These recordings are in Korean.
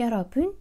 여러분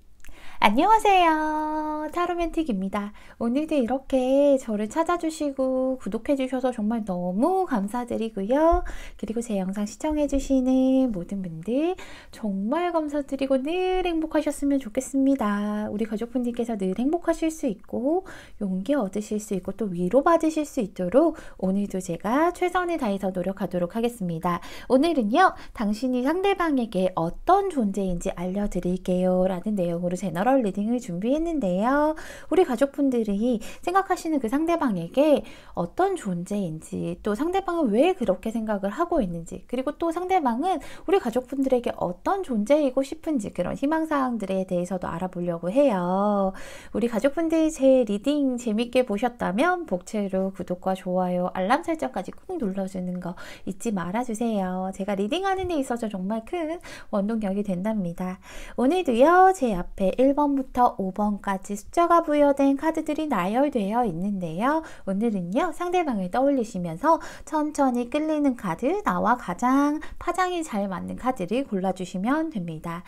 안녕하세요. 타로맨틱입니다. 오늘도 이렇게 저를 찾아주시고 구독해주셔서 정말 너무 감사드리고요. 그리고 제 영상 시청해주시는 모든 분들 정말 감사드리고 늘 행복하셨으면 좋겠습니다. 우리 가족분들께서 늘 행복하실 수 있고 용기 얻으실 수 있고 또 위로받으실 수 있도록 오늘도 제가 최선을 다해서 노력하도록 하겠습니다. 오늘은요. 당신이 상대방에게 어떤 존재인지 알려드릴게요. 라는 내용으로 제너럴 8월 리딩을 준비했는데요. 우리 가족분들이 생각하시는 그 상대방에게 어떤 존재인지 또 상대방은 왜 그렇게 생각을 하고 있는지 그리고 또 상대방은 우리 가족분들에게 어떤 존재이고 싶은지 그런 희망사항들에 대해서도 알아보려고 해요. 우리 가족분들이 제 리딩 재밌게 보셨다면 복채로 구독과 좋아요, 알람 설정까지 꾹 눌러주는 거 잊지 말아주세요. 제가 리딩하는 데 있어서 정말 큰 원동력이 된답니다. 오늘도요, 제 앞에 1번 1번부터 5번까지 숫자가 부여된 카드들이 나열되어 있는데요. 오늘은요, 상대방을 떠올리시면서 천천히 끌리는 카드, 나와 가장 파장이 잘 맞는 카드를 골라주시면 됩니다.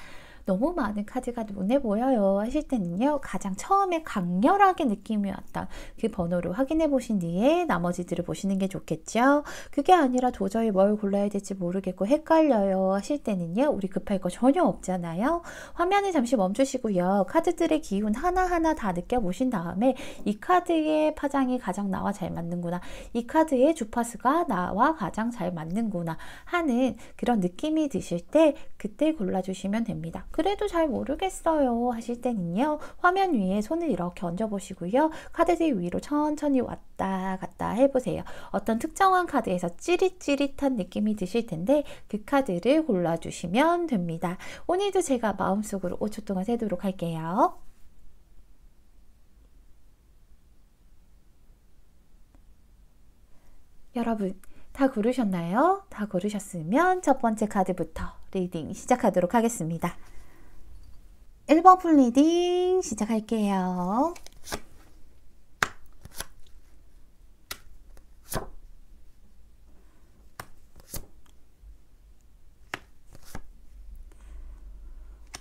너무 많은 카드가 눈에 보여요 하실 때는요 가장 처음에 강렬하게 느낌이 왔다 그 번호를 확인해 보신 뒤에 나머지들을 보시는 게 좋겠죠 그게 아니라 도저히 뭘 골라야 될지 모르겠고 헷갈려요 하실 때는요 우리 급할 거 전혀 없잖아요 화면에 잠시 멈추시고요 카드들의 기운 하나하나 다 느껴보신 다음에 이 카드의 파장이 가장 나와 잘 맞는구나 이 카드의 주파수가 나와 가장 잘 맞는구나 하는 그런 느낌이 드실 때 그때 골라주시면 됩니다. 그래도 잘 모르겠어요 하실 때는요. 화면 위에 손을 이렇게 얹어보시고요. 카드들 위로 천천히 왔다 갔다 해보세요. 어떤 특정한 카드에서 찌릿찌릿한 느낌이 드실 텐데 그 카드를 골라주시면 됩니다. 오늘도 제가 마음속으로 5초 동안 세도록 할게요. 여러분 다 고르셨나요? 다 고르셨으면 첫 번째 카드부터 리딩 시작하도록 하겠습니다. 1번 풀 리딩 시작할게요.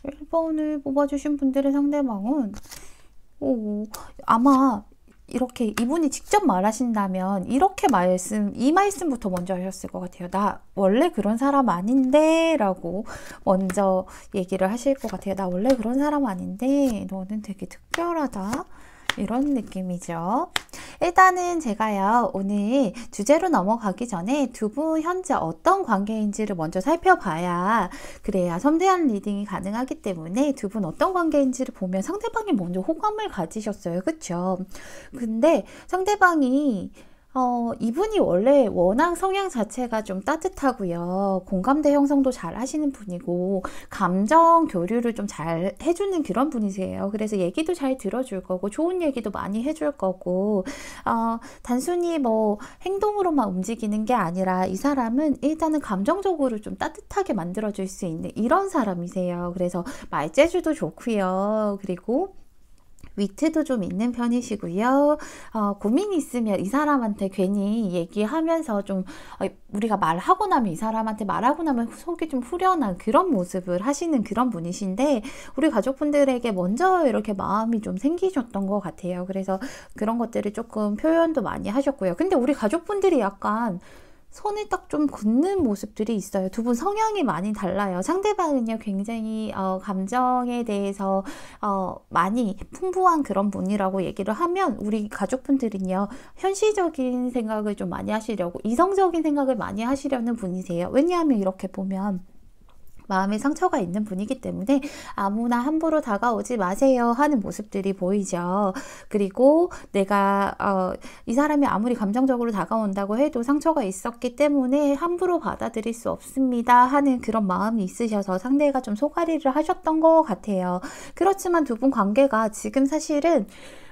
일번을 뽑아주신 분들의 상대방은 오, 아마 이렇게 이분이 직접 말하신다면 이렇게 말씀 이 말씀부터 먼저 하셨을 것 같아요. 나 원래 그런 사람 아닌데 라고 먼저 얘기를 하실 것 같아요. 나 원래 그런 사람 아닌데 너는 되게 특별하다. 이런 느낌이죠. 일단은 제가요 오늘 주제로 넘어가기 전에 두 분 현재 어떤 관계인지를 먼저 살펴봐야 그래야 섬세한 리딩이 가능하기 때문에 두 분 어떤 관계인지를 보면 상대방이 먼저 호감을 가지셨어요 그쵸 근데 상대방이 어, 이분이 원래 워낙 성향 자체가 좀 따뜻하고요. 공감대 형성도 잘 하시는 분이고, 감정 교류를 좀 잘 해주는 그런 분이세요. 그래서 얘기도 잘 들어줄 거고, 좋은 얘기도 많이 해줄 거고, 어, 단순히 뭐 행동으로만 움직이는 게 아니라 이 사람은 일단은 감정적으로 좀 따뜻하게 만들어줄 수 있는 이런 사람이세요. 그래서 말재주도 좋고요. 그리고 위트도 좀 있는 편이시고요. 어, 고민이 있으면 이 사람한테 괜히 얘기하면서 좀 어, 우리가 말하고 나면 이 사람한테 말하고 나면 속이 좀 후련한 그런 모습을 하시는 그런 분이신데 우리 가족분들에게 먼저 이렇게 마음이 좀 생기셨던 것 같아요. 그래서 그런 것들을 조금 표현도 많이 하셨고요. 근데 우리 가족분들이 약간 손을 딱좀 굳는 모습들이 있어요. 두 분 성향이 많이 달라요. 상대방은요, 굉장히, 어, 감정에 대해서, 어, 많이 풍부한 그런 분이라고 얘기를 하면, 우리 가족분들은요, 현실적인 생각을 좀 많이 하시려고, 이성적인 생각을 많이 하시려는 분이세요. 왜냐하면 이렇게 보면, 마음에 상처가 있는 분이기 때문에 아무나 함부로 다가오지 마세요 하는 모습들이 보이죠. 그리고 내가 어, 이 사람이 아무리 감정적으로 다가온다고 해도 상처가 있었기 때문에 함부로 받아들일 수 없습니다 하는 그런 마음이 있으셔서 상대가 좀 소가리를 하셨던 것 같아요. 그렇지만 두 분 관계가 지금 사실은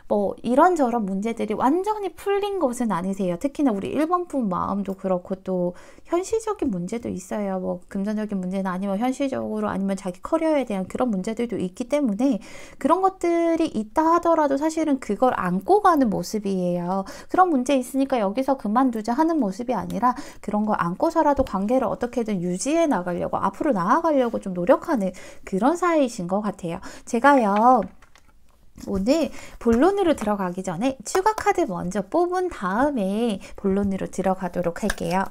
뭐 이런저런 문제들이 완전히 풀린 것은 아니세요. 특히나 우리 1번분 마음도 그렇고 또 현실적인 문제도 있어요. 뭐 금전적인 문제는 아니면 현실적으로 아니면 자기 커리어에 대한 그런 문제들도 있기 때문에 그런 것들이 있다 하더라도 사실은 그걸 안고 가는 모습이에요. 그런 문제 있으니까 여기서 그만두자 하는 모습이 아니라 그런 걸 안고서라도 관계를 어떻게든 유지해 나가려고 앞으로 나아가려고 좀 노력하는 그런 사이신것 같아요. 제가요. 오늘 본론으로 들어가기 전에 추가 카드 먼저 뽑은 다음에 본론으로 들어가도록 할게요.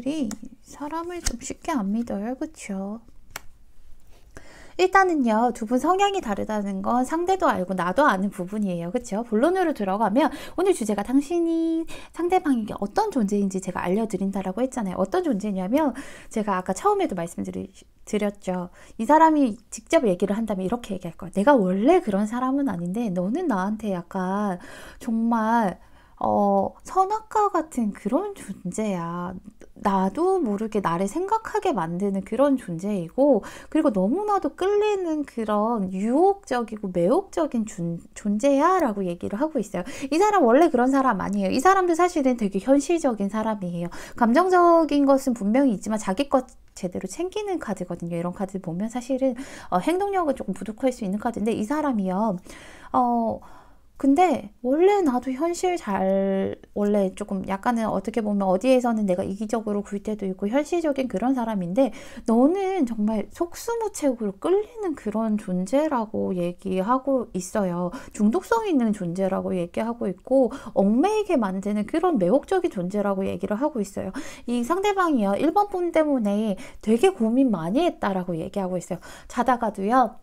사람들이 사람을 좀 쉽게 안 믿어요. 그쵸? 일단은요 두 분 성향이 다르다는 건 상대도 알고 나도 아는 부분이에요 그쵸 본론으로 들어가면 오늘 주제가 당신이 상대방에게 어떤 존재인지 제가 알려드린다라고 했잖아요 어떤 존재냐면 제가 아까 처음에도 말씀드렸죠 이 사람이 직접 얘기를 한다면 이렇게 얘기할 거야 내가 원래 그런 사람은 아닌데 너는 나한테 약간 정말 어, 선악과 같은 그런 존재야. 나도 모르게 나를 생각하게 만드는 그런 존재이고, 그리고 너무나도 끌리는 그런 유혹적이고 매혹적인 존, 존재야. 라고 얘기를 하고 있어요. 이 사람 원래 그런 사람 아니에요. 이 사람도 사실은 되게 현실적인 사람이에요. 감정적인 것은 분명히 있지만 자기 것 제대로 챙기는 카드거든요. 이런 카드 보면 사실은 어, 행동력은 조금 부족할 수 있는 카드인데, 이 사람이요. 어, 근데 원래 나도 현실 잘 원래 조금 약간은 어떻게 보면 어디에서는 내가 이기적으로 굴 때도 있고 현실적인 그런 사람인데 너는 정말 속수무책으로 끌리는 그런 존재라고 얘기하고 있어요. 중독성 있는 존재라고 얘기하고 있고 얽매이게 만드는 그런 매혹적인 존재라고 얘기를 하고 있어요. 이 상대방이요. 1번 분 때문에 되게 고민 많이 했다라고 얘기하고 있어요. 자다가도요.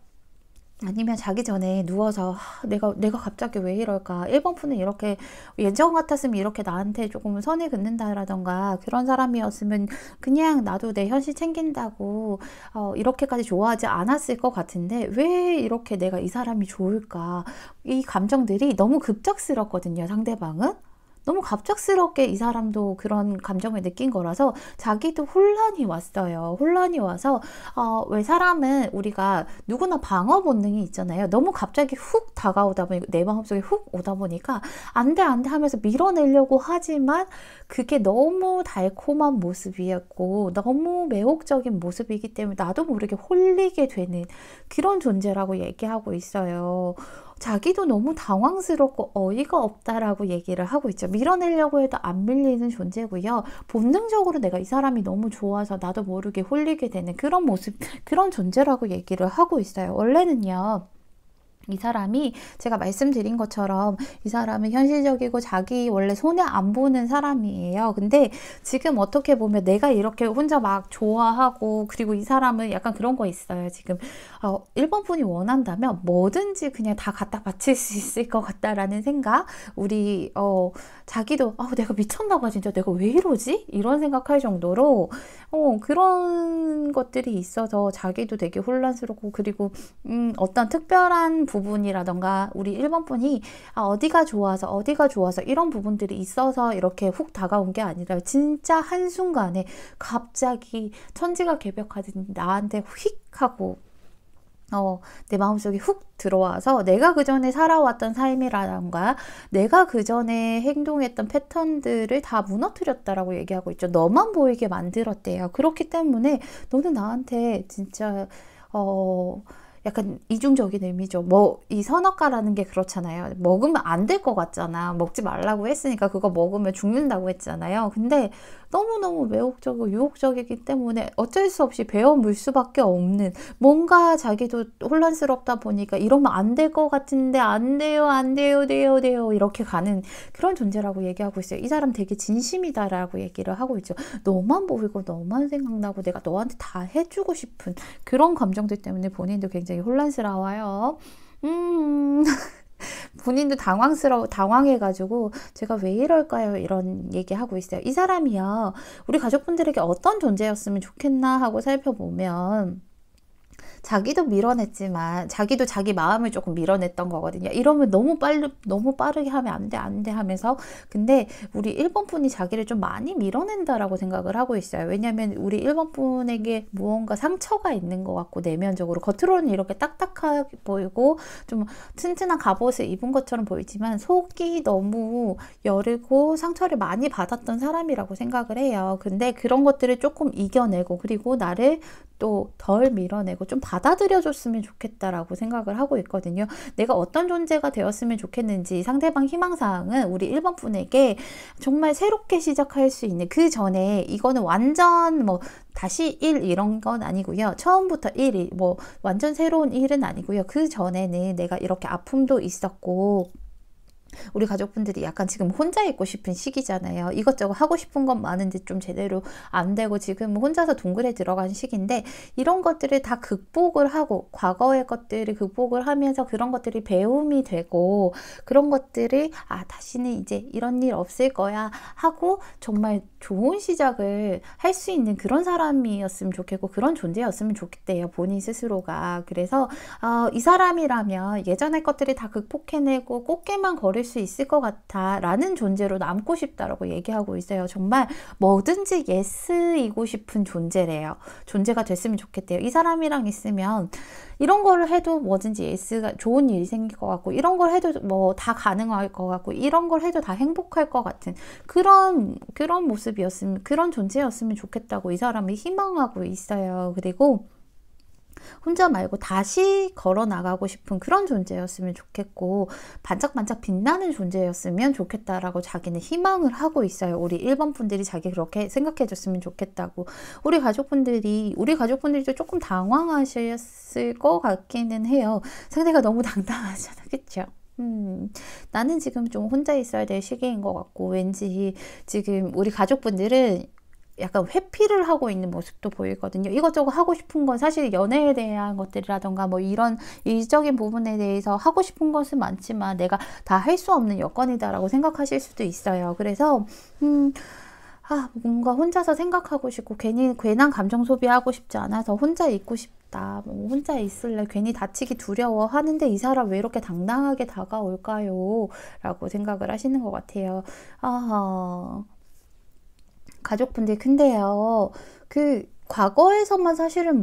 아니면 자기 전에 누워서 내가 내가 갑자기 왜 이럴까 1번 푸는 이렇게 예전 같았으면 이렇게 나한테 조금 선을 긋는다라던가 그런 사람이었으면 그냥 나도 내 현실 챙긴다고 어, 이렇게까지 좋아하지 않았을 것 같은데 왜 이렇게 내가 이 사람이 좋을까 이 감정들이 너무 급작스럽거든요 상대방은 너무 갑작스럽게 이 사람도 그런 감정을 느낀 거라서 자기도 혼란이 왔어요. 혼란이 와서 어, 왜 사람은 우리가 누구나 방어 본능이 있잖아요. 너무 갑자기 훅 다가오다 보니 내 마음속에 훅 오다 보니까 안돼 안 돼 하면서 밀어내려고 하지만 그게 너무 달콤한 모습이었고 너무 매혹적인 모습이기 때문에 나도 모르게 홀리게 되는 그런 존재라고 얘기하고 있어요. 자기도 너무 당황스럽고 어이가 없다라고 얘기를 하고 있죠. 밀어내려고 해도 안 밀리는 존재고요. 본능적으로 내가 이 사람이 너무 좋아서 나도 모르게 홀리게 되는 그런 모습, 그런 존재라고 얘기를 하고 있어요. 원래는요. 이 사람이 제가 말씀드린 것처럼 이 사람은 현실적이고 자기 원래 손해 안 보는 사람이에요. 근데 지금 어떻게 보면 내가 이렇게 혼자 막 좋아하고 그리고 이 사람은 약간 그런 거 있어요. 지금 어, 1번 분이 원한다면 뭐든지 그냥 다 갖다 바칠 수 있을 것 같다라는 생각 우리 어, 자기도 아 내가 미쳤나 봐 진짜 내가 왜 이러지? 이런 생각할 정도로 어, 그런 것들이 있어서 자기도 되게 혼란스럽고 그리고 음, 어떤 특별한 부분이라던가 우리 1번분이 아, 어디가 좋아서 어디가 좋아서 이런 부분들이 있어서 이렇게 훅 다가온 게 아니라 진짜 한순간에 갑자기 천지가 개벽하듯 나한테 휙 하고 어, 내 마음속에 훅 들어와서 내가 그전에 살아왔던 삶이라던가 내가 그전에 행동했던 패턴들을 다 무너뜨렸다라고 얘기하고 있죠. 너만 보이게 만들었대요. 그렇기 때문에 너는 나한테 진짜 어 약간 이중적인 의미죠. 뭐이 선악과라는 게 그렇잖아요. 먹으면 안 될 것 같잖아. 먹지 말라고 했으니까 그거 먹으면 죽는다고 했잖아요. 근데 너무너무 매혹적이고 유혹적이기 때문에 어쩔 수 없이 배워물 수밖에 없는 뭔가 자기도 혼란스럽다 보니까 이러면 안 될 것 같은데 안 돼요 안 돼요 돼요 돼요 이렇게 가는 그런 존재라고 얘기하고 있어요. 이 사람 되게 진심이다 라고 얘기를 하고 있죠. 너만 보이고 너만 생각나고 내가 너한테 다 해주고 싶은 그런 감정들 때문에 본인도 굉장히 혼란스러워요. 음... 본인도 당황스러워 당황해가지고 제가 왜 이럴까요 이런 얘기하고 있어요 이 사람이요 우리 가족분들에게 어떤 존재였으면 좋겠나 하고 살펴보면 자기도 밀어냈지만 자기도 자기 마음을 조금 밀어냈던 거거든요. 이러면 너무 빨리 너무 빠르게 하면 안돼안 돼 하면서 근데 우리 1번 분이 자기를 좀 많이 밀어낸다라고 생각을 하고 있어요. 왜냐하면 우리 1번 분에게 무언가 상처가 있는 것 같고 내면적으로 겉으로는 이렇게 딱딱하게 보이고 좀 튼튼한 갑옷을 입은 것처럼 보이지만 속이 너무 여리고 상처를 많이 받았던 사람이라고 생각을 해요. 근데 그런 것들을 조금 이겨내고 그리고 나를 또 덜 밀어내고 좀 받. 받아들여줬으면 좋겠다라고 생각을 하고 있거든요. 내가 어떤 존재가 되었으면 좋겠는지 상대방 희망사항은 우리 1번 분에게 정말 새롭게 시작할 수 있는 그 전에 이거는 완전 뭐 다시 1 이런 건 아니고요. 처음부터 1이 뭐 완전 새로운 1은 아니고요. 그 전에는 내가 이렇게 아픔도 있었고 우리 가족분들이 약간 지금 혼자 있고 싶은 시기잖아요. 이것저것 하고 싶은 건 많은데 좀 제대로 안 되고 지금 혼자서 동굴에 들어간 시기인데 이런 것들을 다 극복을 하고 과거의 것들을 극복을 하면서 그런 것들이 배움이 되고 그런 것들을 아 다시는 이제 이런 일 없을 거야 하고 정말 좋은 시작을 할 수 있는 그런 사람이었으면 좋겠고 그런 존재였으면 좋겠대요 본인 스스로가 그래서 어, 이 사람이라면 예전의 것들이 다 극복해내고 꽃게만 걸을 수 있을 것 같아 라는 존재로 남고 싶다라고 얘기하고 있어요. 정말 뭐든지 예스이고 싶은 존재래요. 존재가 됐으면 좋겠대요. 이 사람이랑 있으면 이런 거 해도 뭐든지 예스가 좋은 일이 생길 것 같고 이런 걸 해도 뭐 다 가능할 것 같고 이런 걸 해도 다 행복할 것 같은 그런 그런 모습이었으면 그런 존재였으면 좋겠다고 이 사람이 희망하고 있어요. 그리고 혼자 말고 다시 걸어 나가고 싶은 그런 존재였으면 좋겠고 반짝반짝 빛나는 존재였으면 좋겠다라고 자기는 희망을 하고 있어요. 우리 1번 분들이 자기 그렇게 생각해 줬으면 좋겠다고 우리 가족분들이 우리 가족분들도 조금 당황하셨을 것 같기는 해요. 상대가 너무 당당하잖아. 그쵸? 음, 나는 지금 좀 혼자 있어야 될 시기인 것 같고 왠지 지금 우리 가족분들은 약간 회피를 하고 있는 모습도 보이거든요. 이것저것 하고 싶은 건 사실 연애에 대한 것들이라던가 뭐 이런 일적인 부분에 대해서 하고 싶은 것은 많지만 내가 다 할 수 없는 여건이다라고 생각하실 수도 있어요. 그래서 음 아, 뭔가 혼자서 생각하고 싶고 괜히 괜한 감정 소비하고 싶지 않아서 혼자 있고 싶다. 뭐 혼자 있을래 괜히 다치기 두려워 하는데 이 사람 왜 이렇게 당당하게 다가올까요? 라고 생각을 하시는 것 같아요. 아하. 가족분들 이큰데요그 과거에서만 사실은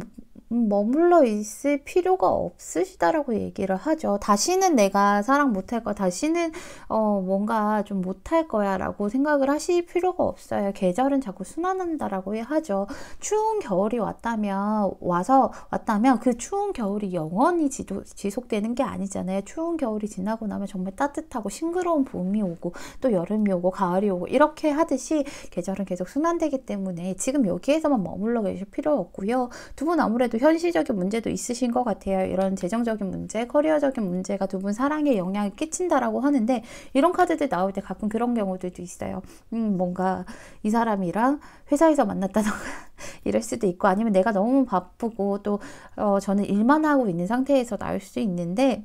음, 머물러 있을 필요가 없으시다라고 얘기를 하죠. 다시는 내가 사랑 못할 거야. 다시는 어, 뭔가 좀 못할 거야. 라고 생각을 하실 필요가 없어요. 계절은 자꾸 순환한다라고 하죠. 추운 겨울이 왔다면, 와서 왔다면 그 추운 겨울이 영원히 지도, 지속되는 게 아니잖아요. 추운 겨울이 지나고 나면 정말 따뜻하고 싱그러운 봄이 오고 또 여름이 오고 가을이 오고 이렇게 하듯이 계절은 계속 순환되기 때문에 지금 여기에서만 머물러 계실 필요 없고요. 두 분 아무래도 또 현실적인 문제도 있으신 것 같아요. 이런 재정적인 문제, 커리어적인 문제가 두 분 사랑에 영향을 끼친다라고 하는데 이런 카드들 나올 때 가끔 그런 경우들도 있어요. 음, 뭔가 이 사람이랑 회사에서 만났다던가 이럴 수도 있고 아니면 내가 너무 바쁘고 또 어, 저는 일만 하고 있는 상태에서 나올 수 있는데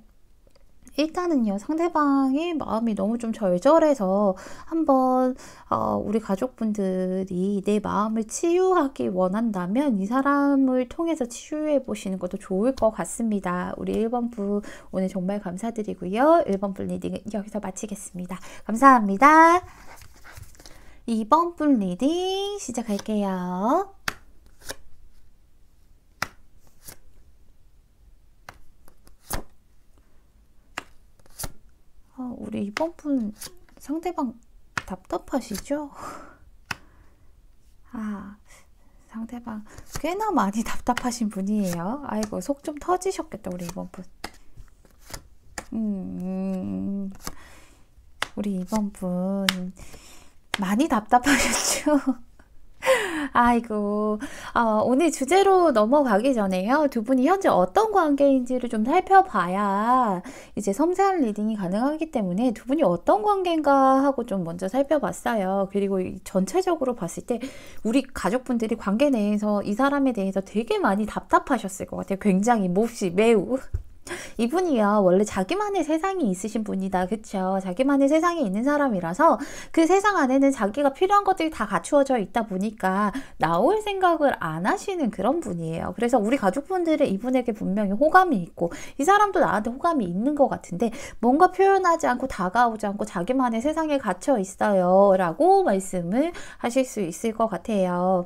일단은요, 상대방의 마음이 너무 좀 절절해서 한번 어, 우리 가족분들이 내 마음을 치유하기 원한다면 이 사람을 통해서 치유해 보시는 것도 좋을 것 같습니다. 우리 1번 분 오늘 정말 감사드리고요. 1번 분 리딩은 여기서 마치겠습니다. 감사합니다. 2번 분 리딩 시작할게요. 이번 분 상대방 답답하시죠? 아, 상대방 꽤나 많이 답답하신 분이에요. 아이고, 속 좀 터지셨겠다, 우리 이번 분. 음, 음 우리 이번 분 많이 답답하셨죠? 아이고, 어, 오늘 주제로 넘어가기 전에요. 두 분이 현재 어떤 관계인지를 좀 살펴봐야 이제 섬세한 리딩이 가능하기 때문에 두 분이 어떤 관계인가 하고 좀 먼저 살펴봤어요. 그리고 전체적으로 봤을 때 우리 가족분들이 관계 내에서 이 사람에 대해서 되게 많이 답답하셨을 것 같아요. 굉장히 몹시 매우. 이분이요 원래 자기만의 세상이 있으신 분이다 그쵸 자기만의 세상이 있는 사람이라서 그 세상 안에는 자기가 필요한 것들이 다 갖추어져 있다 보니까 나올 생각을 안 하시는 그런 분이에요 그래서 우리 가족분들은 이분에게 분명히 호감이 있고 이 사람도 나한테 호감이 있는 것 같은데 뭔가 표현하지 않고 다가오지 않고 자기만의 세상에 갇혀 있어요 라고 말씀을 하실 수 있을 것 같아요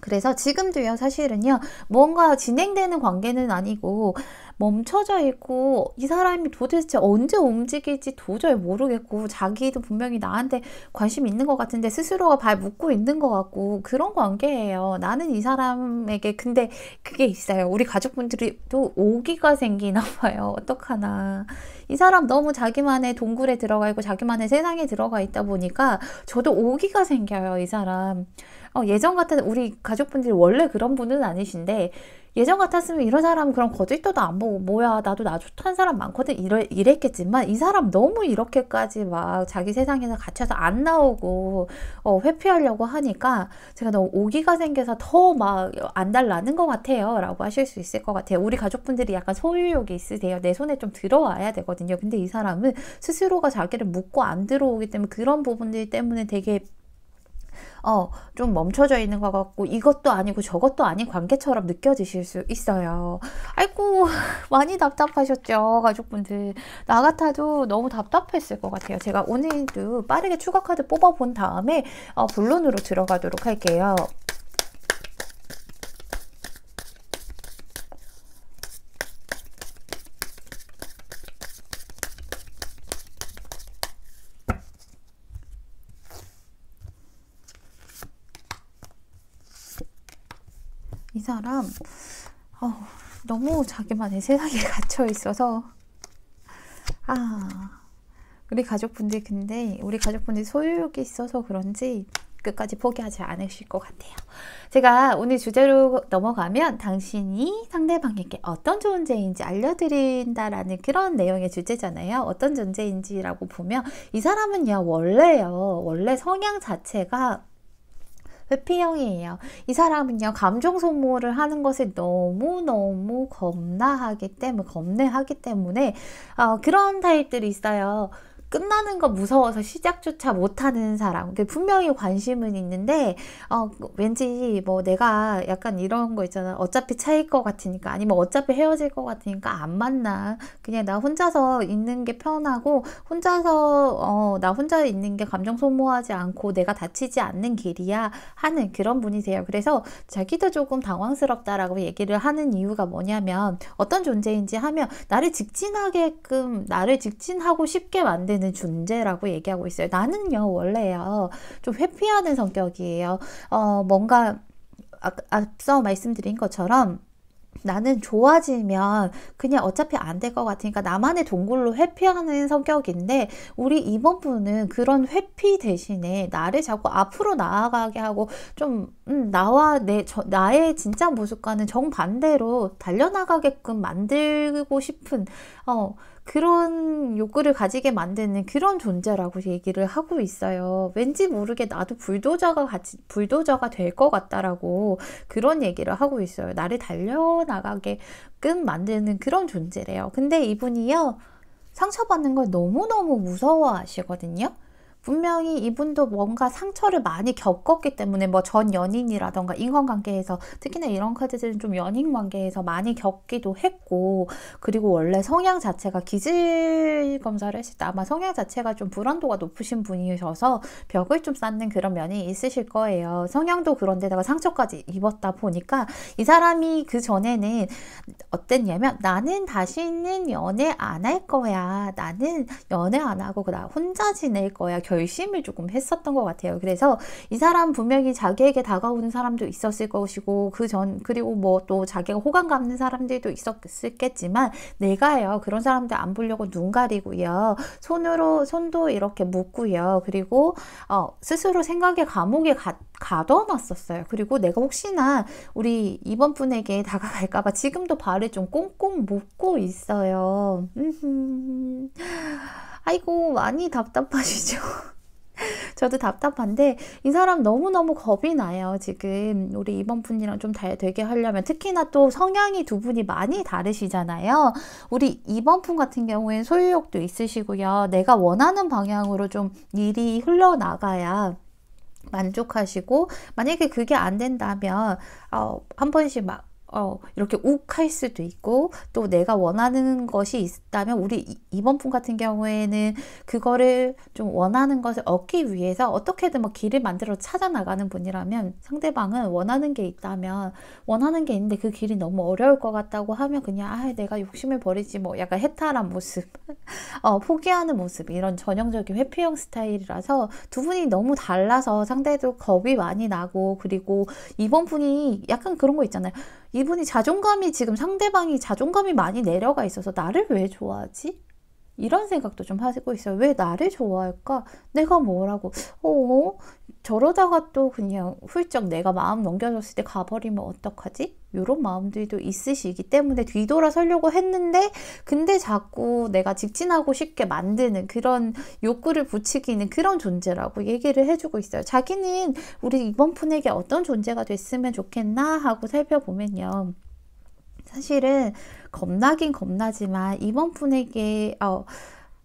그래서 지금도요 사실은요 뭔가 진행되는 관계는 아니고 멈춰져 있고 이 사람이 도대체 언제 움직일지 도저히 모르겠고 자기도 분명히 나한테 관심 있는 것 같은데 스스로가 발 묶고 있는 것 같고 그런 관계예요. 나는 이 사람에게 근데 그게 있어요. 우리 가족분들이 오기가 생기나 봐요. 어떡하나. 이 사람 너무 자기만의 동굴에 들어가 있고 자기만의 세상에 들어가 있다 보니까 저도 오기가 생겨요. 이 사람. 어, 예전 같은 우리 가족분들이 원래 그런 분은 아니신데 예전 같았으면 이런 사람 그런 거짓도도 안 보고 뭐야 나도 나 좋다는 사람 많거든 이래, 이랬겠지만 이 사람 너무 이렇게까지 막 자기 세상에서 갇혀서 안 나오고 어, 회피하려고 하니까 제가 너무 오기가 생겨서 더 막 안 달라는 것 같아요 라고 하실 수 있을 것 같아요 우리 가족분들이 약간 소유욕이 있으세요 내 손에 좀 들어와야 되거든요 근데 이 사람은 스스로가 자기를 묻고 안 들어오기 때문에 그런 부분들 때문에 되게 어, 좀 멈춰져 있는 것 같고 이것도 아니고 저것도 아닌 관계처럼 느껴지실 수 있어요. 아이고 많이 답답하셨죠 가족분들. 나 같아도 너무 답답했을 것 같아요. 제가 오늘도 빠르게 추가 카드 뽑아본 다음에 어, 본론으로 들어가도록 할게요. 사람 어, 너무 자기만의 세상에 갇혀 있어서 아 우리 가족분들 근데 우리 가족분들 소유욕이 있어서 그런지 끝까지 포기하지 않으실 것 같아요. 제가 오늘 주제로 넘어가면 당신이 상대방에게 어떤 존재인지 알려드린다라는 그런 내용의 주제잖아요. 어떤 존재인지라고 보면 이 사람은요 원래요 원래 성향 자체가 회피형이에요. 그 이 사람은요, 감정 소모를 하는 것을 너무너무 겁나하기 때문에, 겁내하기 때문에, 어, 그런 타입들이 있어요. 끝나는 거 무서워서 시작조차 못하는 사람. 분명히 관심은 있는데 어, 왠지 뭐 내가 약간 이런 거 있잖아. 어차피 차일 것 같으니까 아니면 어차피 헤어질 것 같으니까 안 만나. 그냥 나 혼자서 있는 게 편하고 혼자서 어, 나 혼자 있는 게 감정 소모하지 않고 내가 다치지 않는 길이야 하는 그런 분이세요. 그래서 자기도 조금 당황스럽다라고 얘기를 하는 이유가 뭐냐면 어떤 존재인지 하면 나를 직진하게끔 나를 직진하고 쉽게 만드는 있는 존재라고 얘기하고 있어요. 나는요, 원래요, 좀 회피하는 성격이에요. 어, 뭔가, 아, 앞서 말씀드린 것처럼, 나는 좋아지면 그냥 어차피 안 될 것 같으니까 나만의 동굴로 회피하는 성격인데 우리 이번 분은 그런 회피 대신에 나를 자꾸 앞으로 나아가게 하고 좀 음, 나와 내 저, 나의 진짜 모습과는 정반대로 달려나가게끔 만들고 싶은 어 그런 욕구를 가지게 만드는 그런 존재라고 얘기를 하고 있어요. 왠지 모르게 나도 불도저가 같이 불도저가 될 것 같다라고 그런 얘기를 하고 있어요. 나를 달려나가게끔 만드는 그런 존재래요. 근데 이분이요. 상처받는 걸 너무너무 무서워하시거든요. 분명히 이분도 뭔가 상처를 많이 겪었기 때문에 뭐 전 연인이라던가 인간관계에서 특히나 이런 카드들은 좀 연인관계에서 많이 겪기도 했고 그리고 원래 성향 자체가 기질 검사를 했을 때 아마 성향 자체가 좀 불안도가 높으신 분이셔서 벽을 좀 쌓는 그런 면이 있으실 거예요. 성향도 그런데다가 상처까지 입었다 보니까 이 사람이 그 전에는 어땠냐면 나는 다시는 연애 안 할 거야. 나는 연애 안 하고 나 혼자 지낼 거야. 결심을 조금 했었던 것 같아요. 그래서 이 사람 분명히 자기에게 다가오는 사람도 있었을 것이고 그 전 그리고 뭐 또 자기가 호감 갖는 사람들도 있었겠지만 내가요 그런 사람들 안 보려고 눈 가리고요 손으로 손도 이렇게 묶고요 그리고 어, 스스로 생각의 감옥에 가, 가둬놨었어요. 그리고 내가 혹시나 우리 이번 분에게 다가갈까봐 지금도 발을 좀 꽁꽁 묶고 있어요. 아이고 많이 답답하시죠? 저도 답답한데 이 사람 너무너무 겁이 나요 지금 우리 이번 분이랑 좀 되게 하려면 특히나 또 성향이 두 분이 많이 다르시잖아요 우리 이번 분 같은 경우엔 소유욕도 있으시고요 내가 원하는 방향으로 좀 일이 흘러나가야 만족하시고 만약에 그게 안 된다면 어, 한 번씩 막 어, 이렇게 욱할 수도 있고 또 내가 원하는 것이 있다면 우리 이번 분 같은 경우에는 그거를 좀 원하는 것을 얻기 위해서 어떻게든 뭐 길을 만들어 찾아 나가는 분이라면 상대방은 원하는 게 있다면 원하는 게 있는데 그 길이 너무 어려울 것 같다고 하면 그냥 아 내가 욕심을 버리지 뭐 약간 해탈한 모습 어, 포기하는 모습 이런 전형적인 회피형 스타일이라서 두 분이 너무 달라서 상대도 겁이 많이 나고 그리고 이번 분이 약간 그런 거 있잖아요. 이분이 자존감이 지금 상대방이 자존감이 많이 내려가 있어서 나를 왜 좋아하지? 이런 생각도 좀 하고 있어요. 왜 나를 좋아할까? 내가 뭐라고? 어? 저러다가 또 그냥 훌쩍 내가 마음 넘겨줬을 때 가버리면 어떡하지? 이런 마음들도 있으시기 때문에 뒤돌아서려고 했는데 근데 자꾸 내가 직진하고 싶게 만드는 그런 욕구를 부추기는 그런 존재라고 얘기를 해주고 있어요. 자기는 우리 이번 푼에게 어떤 존재가 됐으면 좋겠나 하고 살펴보면요. 사실은 겁나긴 겁나지만 이번 푼에게 어,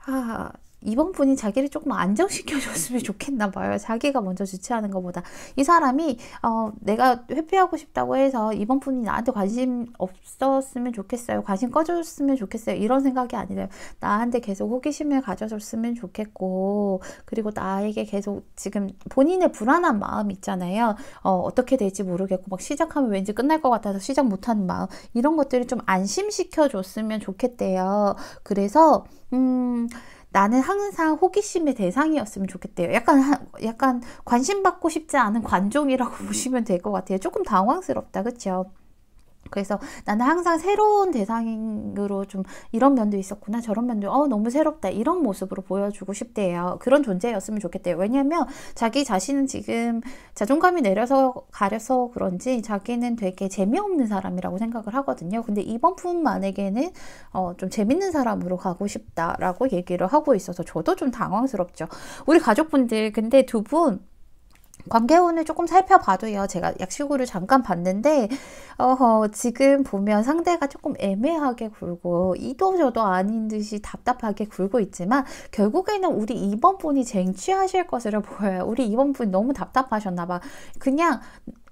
아, 이번 분이 자기를 조금 안정시켜줬으면 좋겠나 봐요. 자기가 먼저 주체하는 것보다. 이 사람이 어, 내가 회피하고 싶다고 해서 이번 분이 나한테 관심 없었으면 좋겠어요. 관심 꺼줬으면 좋겠어요. 이런 생각이 아니래 나한테 계속 호기심을 가져줬으면 좋겠고 그리고 나에게 계속 지금 본인의 불안한 마음 있잖아요. 어, 떻게 될지 모르겠고 막 시작하면 왠지 끝날 것 같아서 시작 못하는 마음 이런 것들을 좀 안심시켜줬으면 좋겠대요. 그래서 음... 나는 항상 호기심의 대상이었으면 좋겠대요. 약간 약간 관심 받고 싶지 않은 관종이라고 음. 보시면 될 것 같아요. 조금 당황스럽다, 그쵸 그래서 나는 항상 새로운 대상으로 좀 이런 면도 있었구나 저런 면도 어 너무 새롭다 이런 모습으로 보여주고 싶대요 그런 존재였으면 좋겠대요 왜냐면 자기 자신은 지금 자존감이 내려서 가려서 그런지 자기는 되게 재미없는 사람이라고 생각을 하거든요 근데 이번 푼만에게는 어, 좀 재밌는 사람으로 가고 싶다라고 얘기를 하고 있어서 저도 좀 당황스럽죠 우리 가족분들 근데 두분 관계운을 조금 살펴봐도요. 제가 약식구를 잠깐 봤는데 어허, 지금 보면 상대가 조금 애매하게 굴고 이도 저도 아닌 듯이 답답하게 굴고 있지만 결국에는 우리 2번 분이 쟁취하실 것으로 보여요. 우리 2번 분이 너무 답답하셨나 봐. 그냥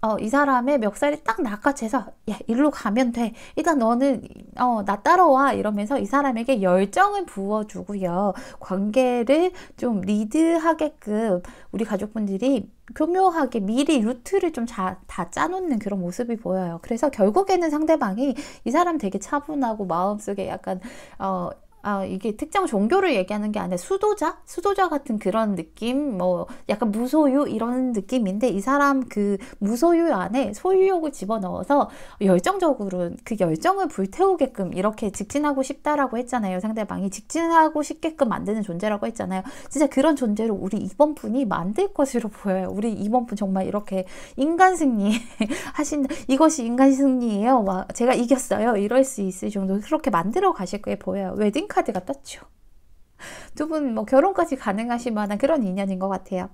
어, 이 사람의 멱살이 딱 낚아채서 야 일로 가면 돼 일단 너는 어, 나 따라와 이러면서 이 사람에게 열정을 부어주고요 관계를 좀 리드하게끔 우리 가족분들이 교묘하게 미리 루트를 좀 다 짜놓는 그런 모습이 보여요 그래서 결국에는 상대방이 이 사람 되게 차분하고 마음속에 약간 어 아, 이게 특정 종교를 얘기하는 게 아니라 수도자? 수도자 같은 그런 느낌? 뭐, 약간 무소유? 이런 느낌인데, 이 사람 그 무소유 안에 소유욕을 집어넣어서 열정적으로 그 열정을 불태우게끔 이렇게 직진하고 싶다라고 했잖아요. 상대방이 직진하고 싶게끔 만드는 존재라고 했잖아요. 진짜 그런 존재로 우리 이번 분이 만들 것으로 보여요. 우리 이번 분 정말 이렇게 인간 승리 하신, 이것이 인간 승리예요. 막, 제가 이겼어요. 이럴 수 있을 정도로 그렇게 만들어 가실 게 보여요. 웨딩 카드가 떴죠. 두 분 뭐 결혼까지 가능하실 만한 그런 인연인 것 같아요.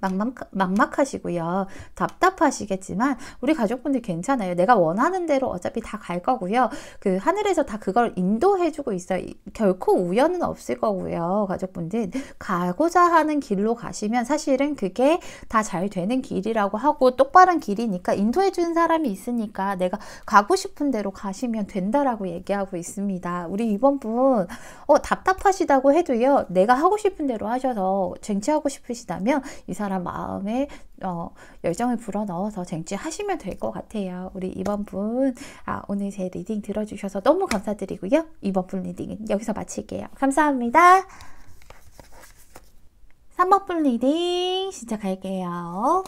막막, 막막하시고요. 답답하시겠지만 우리 가족분들 괜찮아요. 내가 원하는 대로 어차피 다 갈 거고요. 그 하늘에서 다 그걸 인도해주고 있어요. 결코 우연은 없을 거고요. 가족분들 가고자 하는 길로 가시면 사실은 그게 다 잘 되는 길이라고 하고 똑바른 길이니까 인도해주는 사람이 있으니까 내가 가고 싶은 대로 가시면 된다라고 얘기하고 있습니다. 우리 이번 분 어, 답답하시다고 해도요. 내가 하고 싶은 대로 하셔서 쟁취하고 싶으시다면 이 사람 마음에 어, 열정을 불어넣어서 쟁취하시면 될 것 같아요. 우리 이번 분 아, 오늘 제 리딩 들어주셔서 너무 감사드리고요. 이번 분 리딩은 여기서 마칠게요. 감사합니다. 3번 분 리딩 시작할게요.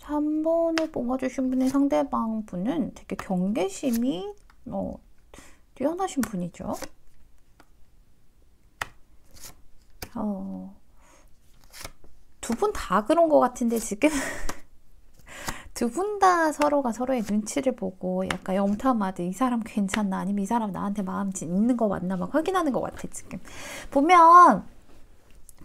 3번을 뽑아주신 분의 상대방 분은 되게 경계심이 어, 뛰어나신 분이죠. 어, 두 분 다 그런 것 같은데 지금 두 분 다 서로가 서로의 눈치를 보고 약간 염탐하듯 이 사람 괜찮나 아니면 이 사람 나한테 마음 있는 거 맞나 막 확인하는 것 같아 지금 보면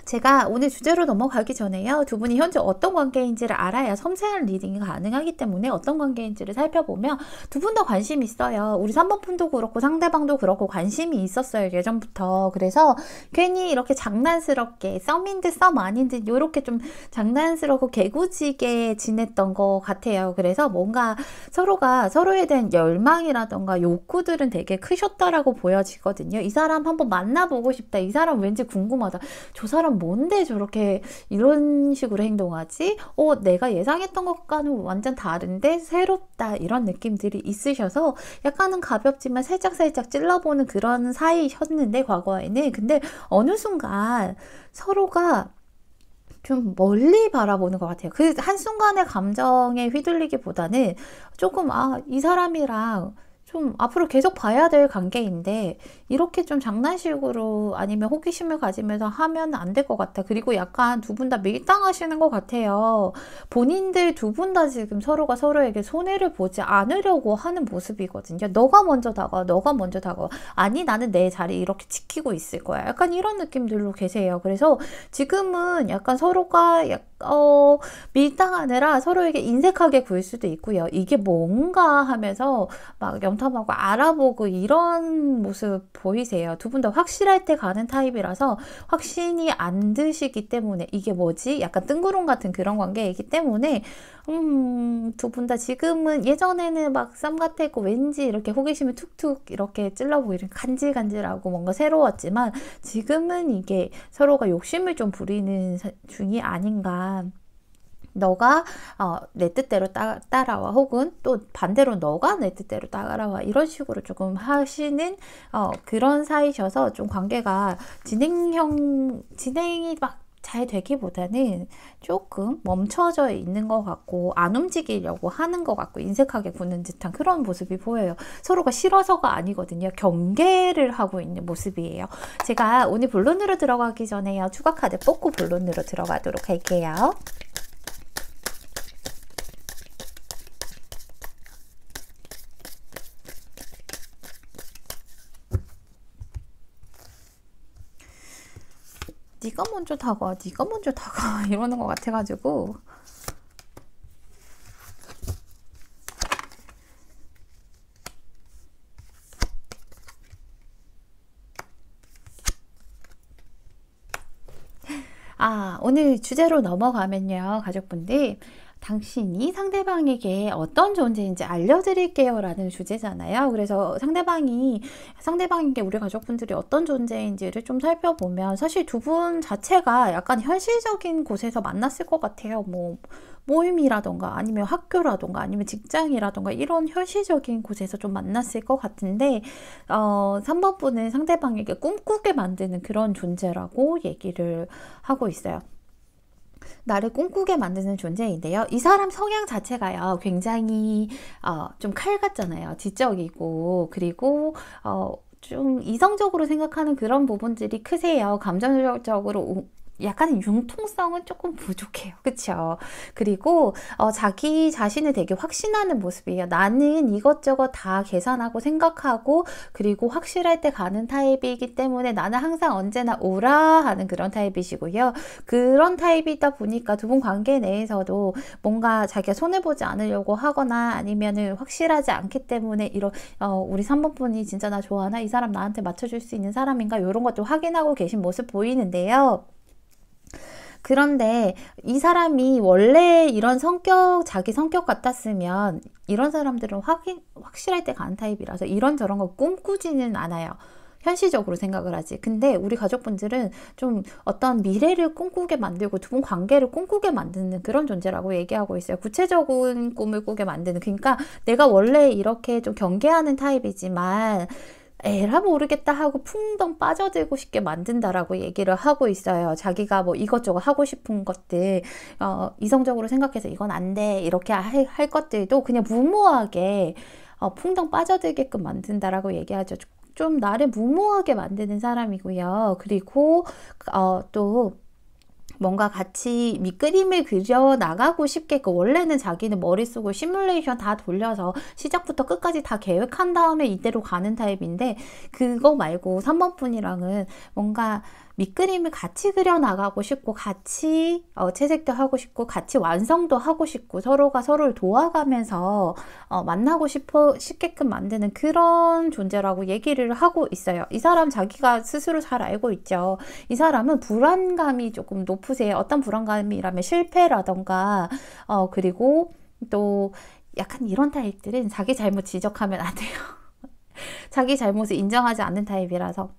제가 오늘 주제로 넘어가기 전에요. 두 분이 현재 어떤 관계인지를 알아야 섬세한 리딩이 가능하기 때문에 어떤 관계인지를 살펴보면 두분다 관심 있어요. 우리 3번 품도 그렇고 상대방도 그렇고 관심이 있었어요. 예전부터. 그래서 괜히 이렇게 장난스럽게 썸인 듯썸 아닌 듯 이렇게 좀 장난스럽고 개구지게 지냈던 것 같아요. 그래서 뭔가 서로가 서로에 대한 열망이라던가 욕구들은 되게 크셨다라고 보여지거든요. 이 사람 한번 만나보고 싶다. 이 사람 왠지 궁금하다. 저 사람 뭔데 저렇게 이런 식으로 행동하지? 어, 내가 예상했던 것과는 완전 다른데 새롭다 이런 느낌들이 있으셔서 약간은 가볍지만 살짝살짝 찔러보는 그런 사이셨는데 과거에는 근데 어느 순간 서로가 좀 멀리 바라보는 것 같아요. 그 한순간의 감정에 휘둘리기보다는 조금, 아, 이 사람이랑 좀 앞으로 계속 봐야 될 관계인데 이렇게 좀 장난식으로 아니면 호기심을 가지면서 하면 안 될 것 같아. 그리고 약간 두 분 다 밀당하시는 것 같아요. 본인들 두 분 다 지금 서로가 서로에게 손해를 보지 않으려고 하는 모습이거든요. 너가 먼저 다가와, 너가 먼저 다가와. 아니 나는 내 자리 이렇게 지키고 있을 거야. 약간 이런 느낌들로 계세요. 그래서 지금은 약간 서로가 어, 밀당하느라 서로에게 인색하게 구일 수도 있고요. 이게 뭔가 하면서 막 영, 경탐하고 알아보고 이런 모습 보이세요. 두 분 다 확실할 때 가는 타입이라서 확신이 안 드시기 때문에 이게 뭐지? 약간 뜬구름 같은 그런 관계이기 때문에 음, 두 분 다 지금은 예전에는 막 쌈같았고 왠지 이렇게 호기심이 툭툭 이렇게 찔러보이는 간질간질하고 뭔가 새로웠지만 지금은 이게 서로가 욕심을 좀 부리는 중이 아닌가 너가 어, 내 뜻대로 따, 라와 혹은 또 반대로 너가 내 뜻대로 따라와 이런 식으로 조금 하시는 어, 그런 사이셔서 좀 관계가 진행형 진행이 막 잘 되기보다는 조금 멈춰져 있는 것 같고 안 움직이려고 하는 것 같고 인색하게 구는 듯한 그런 모습이 보여요. 서로가 싫어서가 아니거든요. 경계를 하고 있는 모습이에요. 제가 오늘 본론으로 들어가기 전에요. 추가 카드 뽑고 본론으로 들어가도록 할게요. 네가 먼저 다가, 네가 먼저 다가 이러는 것 같아가지고 아, 오늘 주제로 넘어가면요, 가족분들. 당신이 상대방에게 어떤 존재인지 알려드릴게요 라는 주제잖아요. 그래서 상대방이, 상대방에게 우리 가족분들이 어떤 존재인지를 좀 살펴보면 사실 두 분 자체가 약간 현실적인 곳에서 만났을 것 같아요. 뭐, 모임이라던가 아니면 학교라던가 아니면 직장이라던가 이런 현실적인 곳에서 좀 만났을 것 같은데 어, 3번 분은 상대방에게 꿈꾸게 만드는 그런 존재라고 얘기를 하고 있어요. 나를 꿈꾸게 만드는 존재인데요. 이 사람 성향 자체가요, 굉장히 어, 좀 칼 같잖아요. 지적이고, 그리고 어, 좀 이성적으로 생각하는 그런 부분들이 크세요. 감정적으로 약간 융통성은 조금 부족해요. 그렇죠? 그리고 어, 자기 자신을 되게 확신하는 모습이에요. 나는 이것저것 다 계산하고 생각하고 그리고 확실할 때 가는 타입이기 때문에 나는 항상 언제나 오라 하는 그런 타입이시고요. 그런 타입이다 보니까 두 분 관계 내에서도 뭔가 자기가 손해보지 않으려고 하거나 아니면은 확실하지 않기 때문에 이런 어, 우리 3번 분이 진짜 나 좋아하나? 이 사람 나한테 맞춰줄 수 있는 사람인가? 이런 것도 확인하고 계신 모습 보이는데요. 그런데 이 사람이 원래 이런 성격, 자기 성격 같았으면 이런 사람들은 확, 확실할 때가 안 타입이라서 이런저런 거 꿈꾸지는 않아요. 현실적으로 생각을 하지. 근데 우리 가족분들은 좀 어떤 미래를 꿈꾸게 만들고 두 분 관계를 꿈꾸게 만드는 그런 존재라고 얘기하고 있어요. 구체적인 꿈을 꾸게 만드는. 그러니까 내가 원래 이렇게 좀 경계하는 타입이지만 에라 모르겠다 하고 풍덩 빠져들고 싶게 만든다라고 얘기를 하고 있어요. 자기가 뭐 이것저것 하고 싶은 것들, 어, 이성적으로 생각해서 이건 안 돼, 이렇게 할, 할 것들도 그냥 무모하게 어, 풍덩 빠져들게끔 만든다라고 얘기하죠. 좀 나를 무모하게 만드는 사람이고요. 그리고 어, 또 뭔가 같이 밑그림을 그려 나가고 싶게끔 그 원래는 자기는 머릿속을 시뮬레이션 다 돌려서 시작부터 끝까지 다 계획한 다음에 이대로 가는 타입인데 그거 말고 3번 분이랑은 뭔가 밑그림을 같이 그려나가고 싶고 같이 어, 채색도 하고 싶고 같이 완성도 하고 싶고 서로가 서로를 도와가면서 어, 만나고 싶어, 싶게끔 만드는 그런 존재라고 얘기를 하고 있어요. 이 사람 자기가 스스로 잘 알고 있죠. 이 사람은 불안감이 조금 높으세요. 어떤 불안감이라면 실패라던가 어, 그리고 또 약간 이런 타입들은 자기 잘못 지적하면 안 돼요. 자기 잘못을 인정하지 않는 타입이라서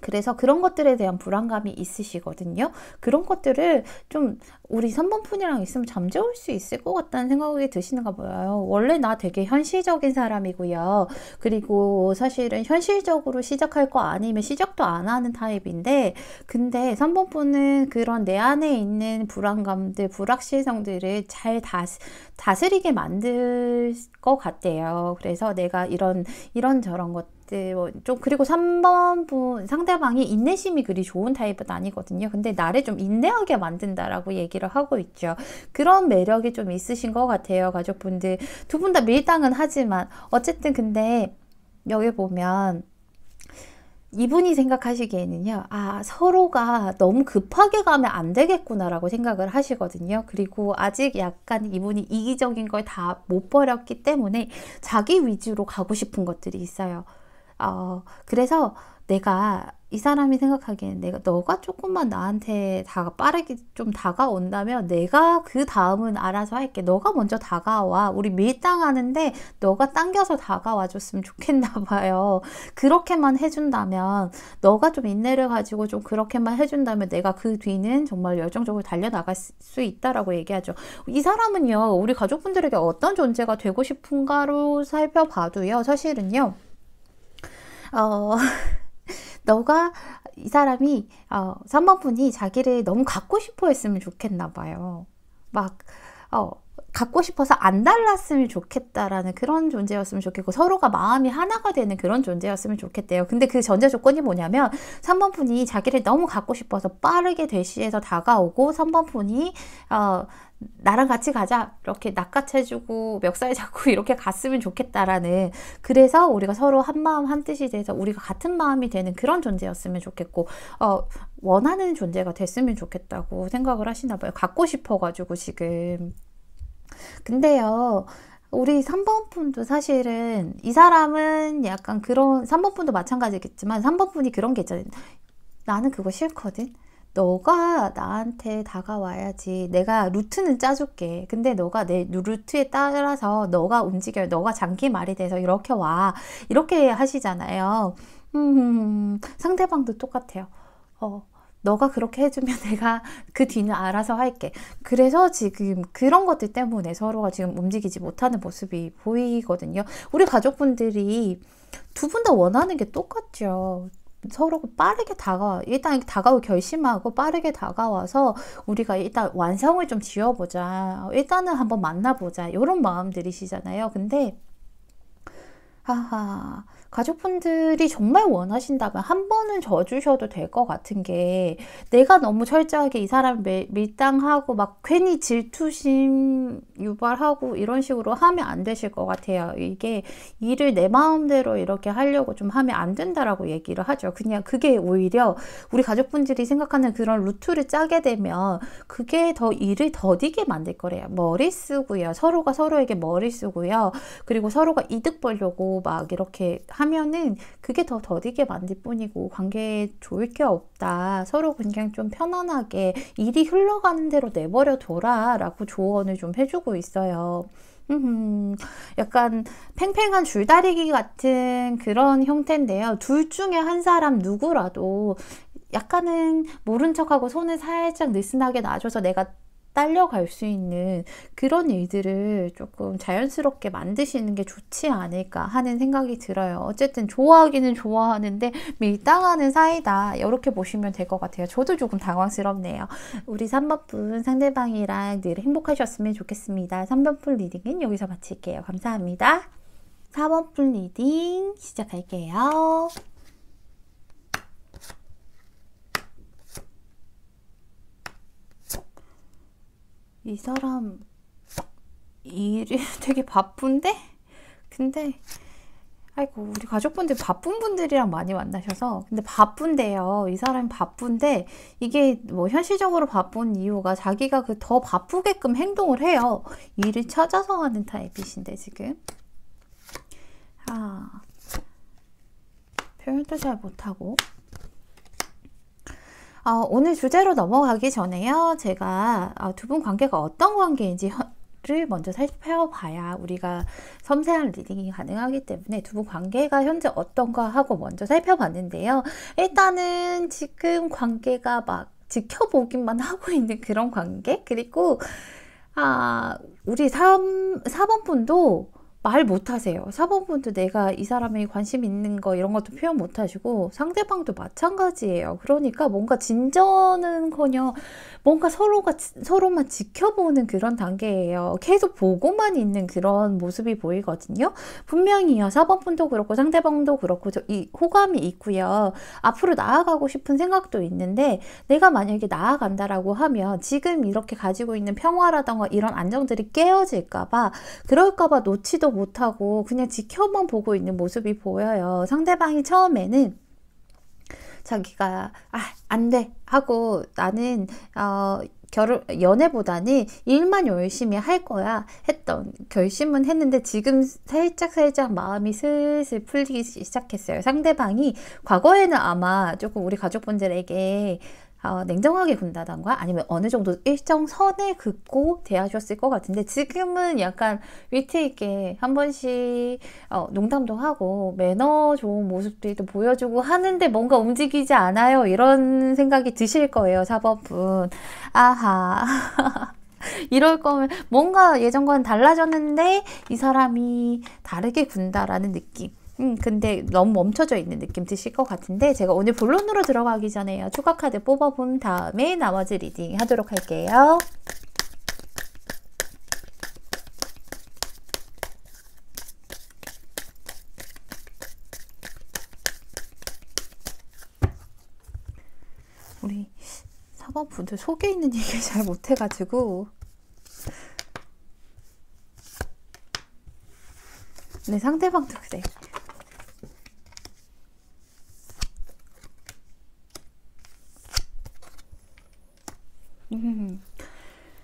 그래서 그런 것들에 대한 불안감이 있으시거든요. 그런 것들을 좀 우리 3번 푼이랑 있으면 잠재울 수 있을 것 같다는 생각이 드시는가 봐요. 원래 나 되게 현실적인 사람이고요. 그리고 사실은 현실적으로 시작할 거 아니면 시작도 안 하는 타입인데, 근데 3번 푼은 그런 내 안에 있는 불안감들, 불확실성들을 잘다 다스리게 만들 것 같대요. 그래서 내가 이런, 이런저런 것 이제 네, 뭐좀 그리고 3번 분 상대방이 인내심이 그리 좋은 타입은 아니거든요. 근데 나를 좀 인내하게 만든다라고 얘기를 하고 있죠. 그런 매력이 좀 있으신 것 같아요. 가족분들 두 분 다 밀당은 하지만 어쨌든 근데 여기 보면 이분이 생각하시기에는요, 아, 서로가 너무 급하게 가면 안 되겠구나라고 생각을 하시거든요. 그리고 아직 약간 이분이 이기적인 걸 다 못 버렸기 때문에 자기 위주로 가고 싶은 것들이 있어요. 어, 그래서 내가 이 사람이 생각하기엔 내가 너가 조금만 나한테 다 빠르게 좀 다가온다면 내가 그 다음은 알아서 할게. 너가 먼저 다가와. 우리 밀당하는데 너가 당겨서 다가와 줬으면 좋겠나 봐요. 그렇게만 해준다면 너가 좀 인내를 가지고 좀 그렇게만 해준다면 내가 그 뒤는 정말 열정적으로 달려나갈 수 있다라고 얘기하죠. 이 사람은요 우리 가족분들에게 어떤 존재가 되고 싶은가로 살펴봐도요 사실은요. 어, 너가 이 사람이 어, 3번 분이 자기를 너무 갖고 싶어 했으면 좋겠나 봐요. 막 어, 갖고 싶어서 안 달랐으면 좋겠다라는 그런 존재였으면 좋겠고 서로가 마음이 하나가 되는 그런 존재였으면 좋겠대요. 근데 그 전제 조건이 뭐냐면 3번 분이 자기를 너무 갖고 싶어서 빠르게 대시해서 다가오고 3번 분이 어 나랑 같이 가자 이렇게 낚아채주고 멱살 잡고 이렇게 갔으면 좋겠다라는 그래서 우리가 서로 한 마음 한 뜻이 돼서 우리가 같은 마음이 되는 그런 존재였으면 좋겠고 어, 원하는 존재가 됐으면 좋겠다고 생각을 하시나 봐요 갖고 싶어가지고 지금 근데요, 우리 3번 분도 사실은 이 사람은 약간 그런 3번 분도 마찬가지겠지만 3번 분이 그런 게 있잖아요. 나는 그거 싫거든. 너가 나한테 다가와야지. 내가 루트는 짜줄게. 근데 너가 내 루트에 따라서 너가 움직여. 너가 장기 말이 돼서 이렇게 와. 이렇게 하시잖아요. 음, 음, 음, 음. 상대방도 똑같아요. 어, 너가 그렇게 해주면 내가 그 뒤는 알아서 할게. 그래서 지금 그런 것들 때문에 서로가 지금 움직이지 못하는 모습이 보이거든요. 우리 가족분들이 두 분 다 원하는 게 똑같죠. 서로 빠르게 다가와 일단 다가올 결심하고 빠르게 다가와서 우리가 일단 완성을 좀 지어보자 일단은 한번 만나보자 이런 마음들이시잖아요 근데 하하 가족분들이 정말 원하신다면 한 번은 져주셔도 될 것 같은 게 내가 너무 철저하게 이 사람 을 밀당하고 막 괜히 질투심 유발하고 이런 식으로 하면 안 되실 것 같아요. 이게 일을 내 마음대로 이렇게 하려고 좀 하면 안 된다라고 얘기를 하죠. 그냥 그게 오히려 우리 가족분들이 생각하는 그런 루트를 짜게 되면 그게 더 일을 더디게 만들 거래요. 머리 쓰고요. 서로가 서로에게 머리 쓰고요. 그리고 서로가 이득 벌려고막 이렇게 하면은 그게 더 더디게 만들 뿐이고 관계에 좋을 게 없다. 서로 그냥 좀 편안하게 일이 흘러가는 대로 내버려 둬라 라고 조언을 좀 해주고 있어요. 약간 팽팽한 줄다리기 같은 그런 형태인데요. 둘 중에 한 사람 누구라도 약간은 모른 척하고 손을 살짝 느슨하게 놔줘서 내가 딸려갈 수 있는 그런 일들을 조금 자연스럽게 만드시는 게 좋지 않을까 하는 생각이 들어요. 어쨌든 좋아하기는 좋아하는데 밀당하는 사이다. 이렇게 보시면 될 것 같아요. 저도 조금 당황스럽네요. 우리 3번분 상대방이랑 늘 행복하셨으면 좋겠습니다. 3번분 리딩은 여기서 마칠게요. 감사합니다. 4번분 리딩 시작할게요. 이 사람 일이 되게 바쁜데? 근데 아이고 우리 가족분들 바쁜 분들이랑 많이 만나셔서 근데 바쁜데요 이 사람이 바쁜데 이게 뭐 현실적으로 바쁜 이유가 자기가 그 더 바쁘게끔 행동을 해요 일을 찾아서 하는 타입이신데 지금 아 표현도 잘 못하고 어, 오늘 주제로 넘어가기 전에요. 제가 어, 두분 관계가 어떤 관계인지 를 먼저 살펴봐야 우리가 섬세한 리딩이 가능하기 때문에 두 분 관계가 현재 어떤가 하고 먼저 살펴봤는데요. 일단은 지금 관계가 막 지켜보기만 하고 있는 그런 관계 그리고 아 우리 3, 4번 분도 말 못하세요. 사범분도 내가 이 사람이 관심 있는 거 이런 것도 표현 못하시고 상대방도 마찬가지예요. 그러니까 뭔가 진전은커녕 뭔가 서로가 서로만 지켜보는 그런 단계예요. 계속 보고만 있는 그런 모습이 보이거든요. 분명히요. 사범분도 그렇고 상대방도 그렇고 이 호감이 있고요. 앞으로 나아가고 싶은 생각도 있는데 내가 만약에 나아간다라고 하면 지금 이렇게 가지고 있는 평화라던가 이런 안정들이 깨어질까봐 그럴까봐 놓치도 말도 못하고 그냥 지켜만 보고 있는 모습이 보여요. 상대방이 처음에는 자기가 아, 안돼 하고 나는 어, 결혼 연애보다는 일만 열심히 할 거야 했던 결심은 했는데 지금 살짝 살짝 마음이 슬슬 풀리기 시작했어요. 상대방이 과거에는 아마 조금 우리 가족분들에게 어, 냉정하게 군다던가 아니면 어느 정도 일정 선을 긋고 대하셨을 것 같은데 지금은 약간 위트 있게 한 번씩 어, 농담도 하고 매너 좋은 모습들도 보여주고 하는데 뭔가 움직이지 않아요 이런 생각이 드실 거예요 사법분 아하 이럴 거면 뭔가 예전과는 달라졌는데 이 사람이 다르게 군다라는 느낌 음, 근데 너무 멈춰져 있는 느낌 드실 것 같은데 제가 오늘 본론으로 들어가기 전에요. 추가 카드 뽑아본 다음에 나머지 리딩 하도록 할게요. 우리 4번 분들 속에 있는 얘기를 잘 못해가지고 네, 상대방도 그래. 요 음.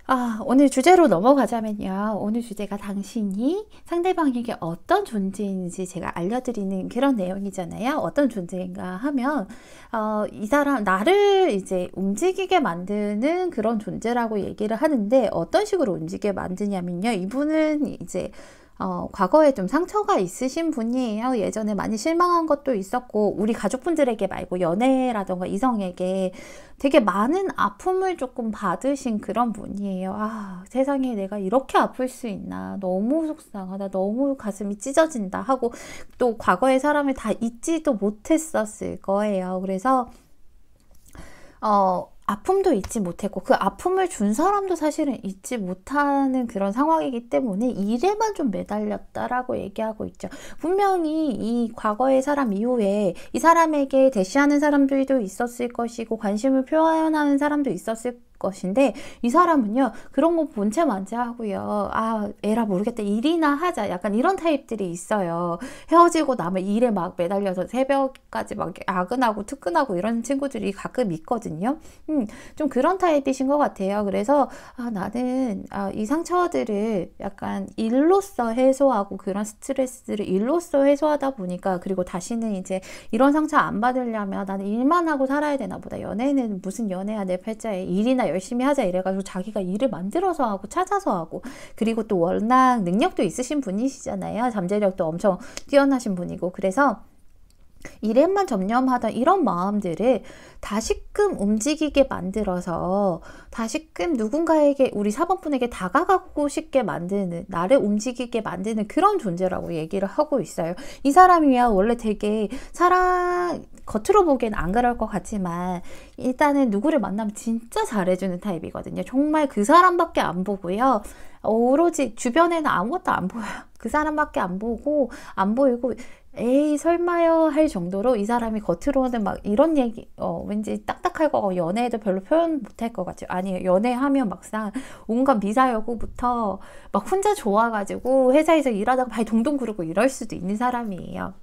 아, 오늘 주제로 넘어가자면요. 오늘 주제가 당신이 상대방에게 어떤 존재인지 제가 알려드리는 그런 내용이잖아요. 어떤 존재인가 하면, 어, 이 사람, 나를 이제 움직이게 만드는 그런 존재라고 얘기를 하는데, 어떤 식으로 움직이게 만드냐면요. 이분은 이제 어, 과거에 좀 상처가 있으신 분이에요. 예전에 많이 실망한 것도 있었고, 우리 가족분들에게 말고 연애라던가 이성에게 되게 많은 아픔을 조금 받으신 그런 분이에요. 아, 세상에 내가 이렇게 아플 수 있나. 너무 속상하다. 너무 가슴이 찢어진다. 하고, 또 과거의 사람을 다 잊지도 못했었을 거예요. 그래서, 어, 아픔도 잊지 못했고 그 아픔을 준 사람도 사실은 잊지 못하는 그런 상황이기 때문에 일에만 좀 매달렸다라고 얘기하고 있죠. 분명히 이 과거의 사람 이후에 이 사람에게 대시하는 사람들도 있었을 것이고 관심을 표현하는 사람도 있었을 것인데 이 사람은요 그런 거 본체 만지하고요 아 에라 모르겠다 일이나 하자 약간 이런 타입들이 있어요 헤어지고 나면 일에 막 매달려서 새벽까지 막 야근하고 특근하고 이런 친구들이 가끔 있거든요 음, 좀 그런 타입이신 것 같아요 그래서 아, 나는 아, 이 상처들을 약간 일로써 해소하고 그런 스트레스를 일로써 해소하다 보니까 그리고 다시는 이제 이런 상처 안 받으려면 나는 일만 하고 살아야 되나 보다 연애는 무슨 연애야 내 팔자에 일이나 열심히 하자 이래가지고 자기가 일을 만들어서 하고 찾아서 하고 그리고 또 워낙 능력도 있으신 분이시잖아요. 잠재력도 엄청 뛰어나신 분이고 그래서 일에만 점념하던 이런 마음들을 다시금 움직이게 만들어서 다시금 누군가에게 우리 사범분에게 다가가고 싶게 만드는 나를 움직이게 만드는 그런 존재라고 얘기를 하고 있어요. 이 사람이야 원래 되게 사랑 겉으로 보기엔 안 그럴 것 같지만 일단은 누구를 만나면 진짜 잘해주는 타입이거든요. 정말 그 사람밖에 안 보고요. 오로지 주변에는 아무것도 안 보여요. 그 사람밖에 안 보고 안 보이고 에이 설마요 할 정도로 이 사람이 겉으로는 막 이런 얘기 어 왠지 딱딱할 거고 연애에도 별로 표현 못할 것같아요 아니 연애하면 막상 온갖 미사여구부터 막 혼자 좋아가지고 회사에서 일하다가 발 동동 구르고 이럴 수도 있는 사람이에요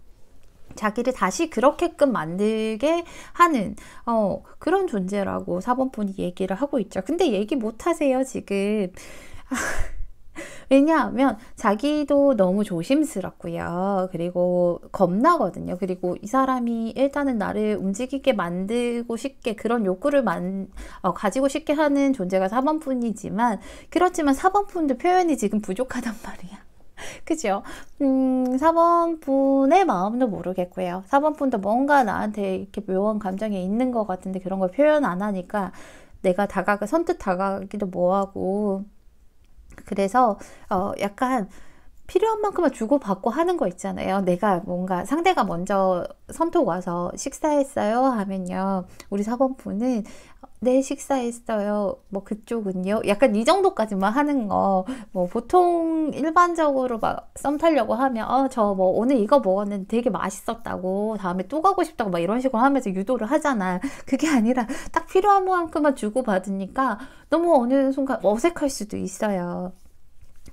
자기를 다시 그렇게끔 만들게 하는 어 그런 존재라고 4번 분이 얘기를 하고 있죠 근데 얘기 못하세요 지금 왜냐하면 자기도 너무 조심스럽고요. 그리고 겁나거든요. 그리고 이 사람이 일단은 나를 움직이게 만들고 싶게 그런 욕구를 만, 어, 가지고 싶게 하는 존재가 4번뿐이지만 그렇지만 4번뿐도 표현이 지금 부족하단 말이야. 그죠? 음, 4번 분의 마음도 모르겠고요. 4번 분도 뭔가 나한테 이렇게 묘한 감정이 있는 것 같은데 그런 걸 표현 안 하니까 내가 다가가, 선뜻 다가가기도 뭐하고, 그래서 어 약간 필요한 만큼만 주고받고 하는 거 있잖아요. 내가 뭔가 상대가 먼저 선톡 와서 식사했어요 하면요. 우리 사범부는 네, 식사했어요. 뭐 그쪽은요? 약간 이 정도까지만 하는 거. 뭐 보통 일반적으로 막 썸 타려고 하면 어, 저뭐 오늘 이거 먹었는데 되게 맛있었다고 다음에 또 가고 싶다고 막 이런 식으로 하면서 유도를 하잖아. 그게 아니라 딱 필요한 만큼만 주고 받으니까 너무 어느 순간 어색할 수도 있어요.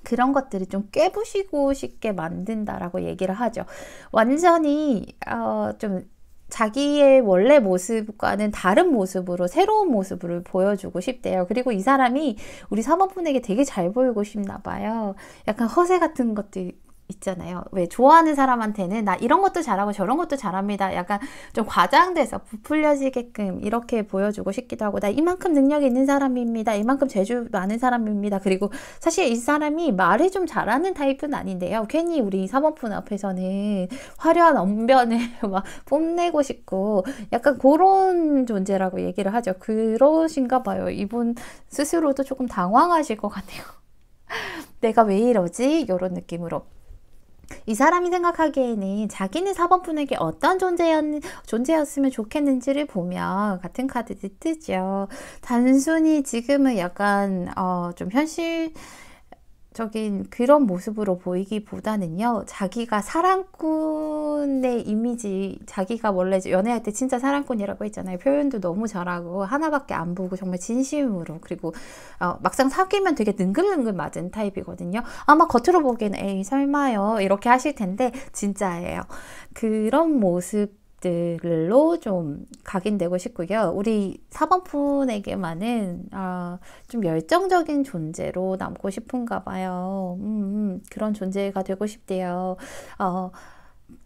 그런 것들이 좀 깨부시고 싶게 만든다라고 얘기를 하죠. 완전히 어, 좀 자기의 원래 모습과는 다른 모습으로 새로운 모습을 보여주고 싶대요. 그리고 이 사람이 우리 사모분에게 되게 잘 보이고 싶나 봐요. 약간 허세 같은 것도 있잖아요. 왜 좋아하는 사람한테는 나 이런 것도 잘하고 저런 것도 잘합니다. 약간 좀 과장돼서 부풀려지게끔 이렇게 보여주고 싶기도 하고 나 이만큼 능력이 있는 사람입니다. 이만큼 재주 많은 사람입니다. 그리고 사실 이 사람이 말을 좀 잘하는 타입은 아닌데요. 괜히 우리 사모분 앞에서는 화려한 언변을 막 뽐내고 싶고 약간 그런 존재라고 얘기를 하죠. 그러신가 봐요. 이분 스스로도 조금 당황하실 것 같네요. 내가 왜 이러지? 이런 느낌으로. 이 사람이 생각하기에는 자기는 4번 분에게 어떤 존재였, 존재였으면 좋겠는지를 보면 같은 카드들이 뜨죠. 단순히 지금은 약간 어, 좀 현실 적인 그런 모습으로 보이기보다는요, 자기가 사랑꾼의 이미지, 자기가 원래 연애할 때 진짜 사랑꾼이라고 했잖아요. 표현도 너무 잘하고, 하나밖에 안 보고, 정말 진심으로. 그리고, 어, 막상 사귀면 되게 능글능글 맞은 타입이거든요. 아마 겉으로 보기에는, 에이, 설마요. 이렇게 하실 텐데, 진짜예요. 그런 모습 들로 좀 각인되고 싶고요. 우리 4번 분에게만은 아, 좀 열정적인 존재로 남고 싶은가 봐요. 음, 음 그런 존재가 되고 싶대요. 어,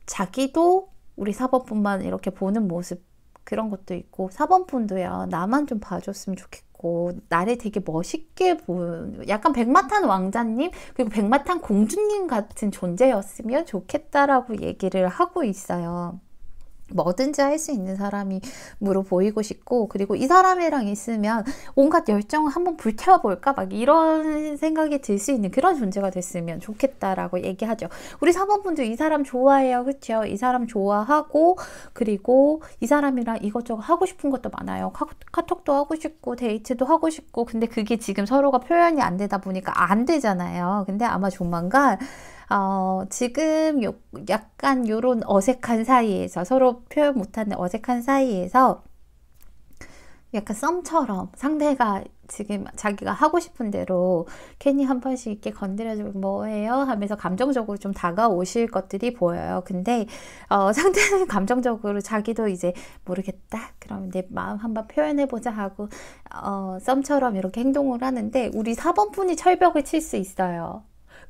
자기도 우리 4번 분만 이렇게 보는 모습 그런 것도 있고 4번 분도요. 나만 좀 봐줬으면 좋겠고 나를 되게 멋있게 보 약간 백마탄 왕자님 그리고 백마탄 공주님 같은 존재였으면 좋겠다라고 얘기를 하고 있어요. 뭐든지 할 수 있는 사람이므로 보이고 싶고 그리고 이 사람이랑 있으면 온갖 열정을 한번 불태워볼까 막 이런 생각이 들 수 있는 그런 존재가 됐으면 좋겠다라고 얘기하죠. 우리 사모분도 이 사람 좋아해요. 그렇죠? 이 사람 좋아하고 그리고 이 사람이랑 이것저것 하고 싶은 것도 많아요. 카톡도 하고 싶고 데이트도 하고 싶고 근데 그게 지금 서로가 표현이 안 되다 보니까 안 되잖아요. 근데 아마 조만간 어, 지금 요, 약간 요런 어색한 사이에서 서로 표현 못하는 어색한 사이에서 약간 썸처럼 상대가 지금 자기가 하고 싶은 대로 괜히 한 번씩 이렇게 건드려주고 뭐해요 하면서 감정적으로 좀 다가오실 것들이 보여요. 근데 어, 상대는 감정적으로 자기도 이제 모르겠다. 그러면내 마음 한번 표현해보자 하고 어, 썸처럼 이렇게 행동을 하는데 우리 4번 분이 철벽을 칠 수 있어요.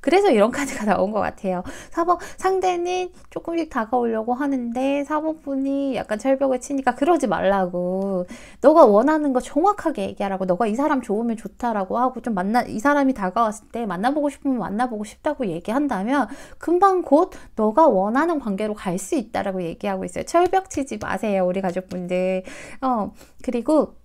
그래서 이런 카드가 나온 것 같아요. 4번 상대는 조금씩 다가오려고 하는데 4번분이 약간 철벽을 치니까 그러지 말라고 너가 원하는 거 정확하게 얘기하라고 너가 이 사람 좋으면 좋다라고 하고 좀 만나 이 사람이 다가왔을 때 만나보고 싶으면 만나보고 싶다고 얘기한다면 금방 곧 너가 원하는 관계로 갈 수 있다라고 얘기하고 있어요. 철벽 치지 마세요 우리 가족분들. 어 그리고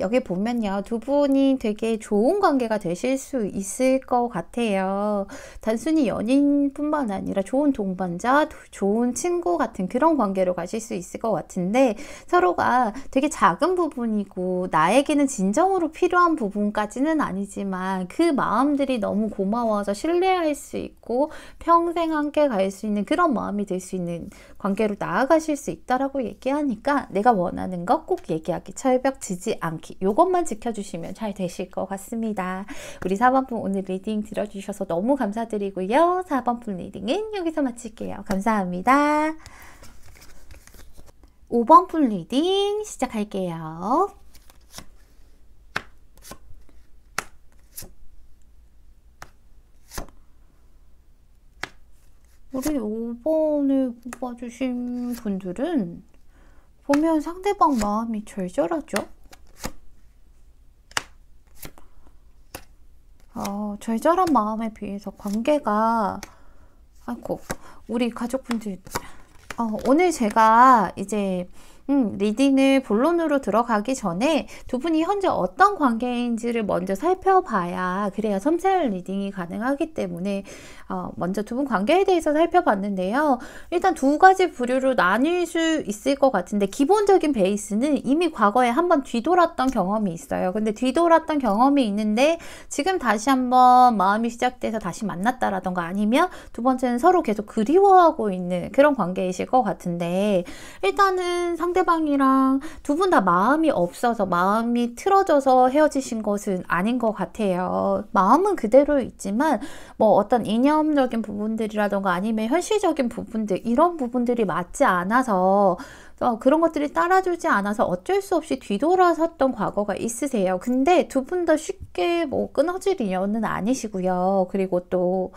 여기 보면요. 두 분이 되게 좋은 관계가 되실 수 있을 것 같아요. 단순히 연인뿐만 아니라 좋은 동반자, 좋은 친구 같은 그런 관계로 가실 수 있을 것 같은데 서로가 되게 작은 부분이고 나에게는 진정으로 필요한 부분까지는 아니지만 그 마음들이 너무 고마워서 신뢰할 수 있고 평생 함께 갈 수 있는 그런 마음이 될 수 있는 관계로 나아가실 수 있다라고 얘기하니까 내가 원하는 것꼭 얘기하기, 철벽 지지 않기 이것만 지켜주시면 잘 되실 것 같습니다. 우리 4번 분 오늘 리딩 들어주셔서 너무 감사드리고요. 4번 분 리딩은 여기서 마칠게요. 감사합니다. 5번 분 리딩 시작할게요. 우리 5번을 뽑아주신 분들은 보면 상대방 마음이 절절하죠? 어, 절절한 마음에 비해서 관계가 아이고 우리 가족분들 어, 오늘 제가 이제 음, 리딩을 본론으로 들어가기 전에 두 분이 현재 어떤 관계인지를 먼저 살펴봐야 그래야 섬세한 리딩이 가능하기 때문에 어, 먼저 두 분 관계에 대해서 살펴봤는데요. 일단 두 가지 부류로 나뉠 수 있을 것 같은데 기본적인 베이스는 이미 과거에 한번 뒤돌았던 경험이 있어요. 근데 뒤돌았던 경험이 있는데 지금 다시 한번 마음이 시작돼서 다시 만났다라던가 아니면 두 번째는 서로 계속 그리워하고 있는 그런 관계이실 것 같은데 일단은 상 상대방이랑 두 분 다 마음이 없어서 마음이 틀어져서 헤어지신 것은 아닌 것 같아요. 마음은 그대로 있지만 뭐 어떤 이념적인 부분들이라던가 아니면 현실적인 부분들 이런 부분들이 맞지 않아서 어, 그런 것들이 따라주지 않아서 어쩔 수 없이 뒤돌아섰던 과거가 있으세요. 근데 두 분 다 쉽게 뭐 끊어질 인연은 아니시고요. 그리고 또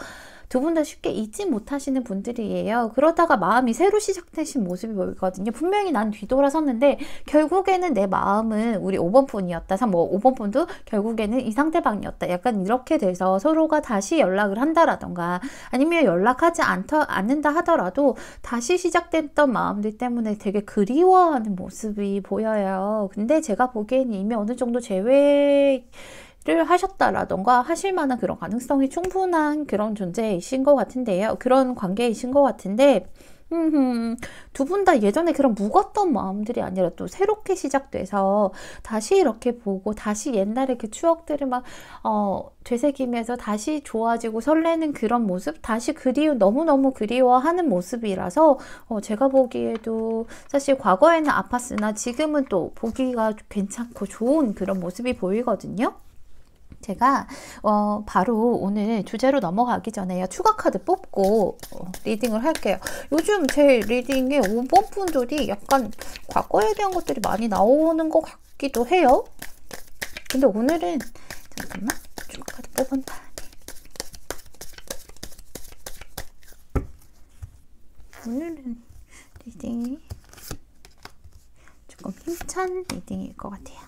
두분다 쉽게 잊지 못하시는 분들이에요. 그러다가 마음이 새로 시작되신 모습이 보이거든요. 분명히 난 뒤돌아섰는데 결국에는 내 마음은 우리 5번 분이었다. 뭐 5번 분도 결국에는 이 상대방이었다. 약간 이렇게 돼서 서로가 다시 연락을 한다라던가 아니면 연락하지 않더, 않는다 하더라도 다시 시작됐던 마음들 때문에 되게 그리워하는 모습이 보여요. 근데 제가 보기에는 이미 어느 정도 제외 를 하셨다라던가 하실 만한 그런 가능성이 충분한 그런 존재이신 것 같은데요. 그런 관계이신 것 같은데 두 분 다 예전에 그런 묵었던 마음들이 아니라 또 새롭게 시작돼서 다시 이렇게 보고 다시 옛날의 그 추억들을 막 어, 되새기면서 다시 좋아지고 설레는 그런 모습 다시 그리워 너무너무 그리워하는 모습이라서 어, 제가 보기에도 사실 과거에는 아팠으나 지금은 또 보기가 괜찮고 좋은 그런 모습이 보이거든요. 제가 어, 바로 오늘 주제로 넘어가기 전에 추가 카드 뽑고 어, 리딩을 할게요. 요즘 제 리딩에 5번 분들이 약간 과거에 대한 것들이 많이 나오는 것 같기도 해요. 근데 오늘은 잠깐만 추가 카드 뽑은다. 오늘은 리딩이 조금 힘찬 리딩일 것 같아요.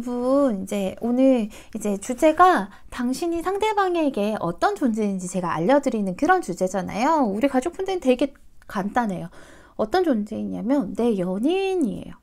두분 이제 오늘 이제 주제가 당신이 상대방에게 어떤 존재인지 제가 알려드리는 그런 주제잖아요. 우리 가족분들은 되게 간단해요. 어떤 존재이냐면 내 연인이에요.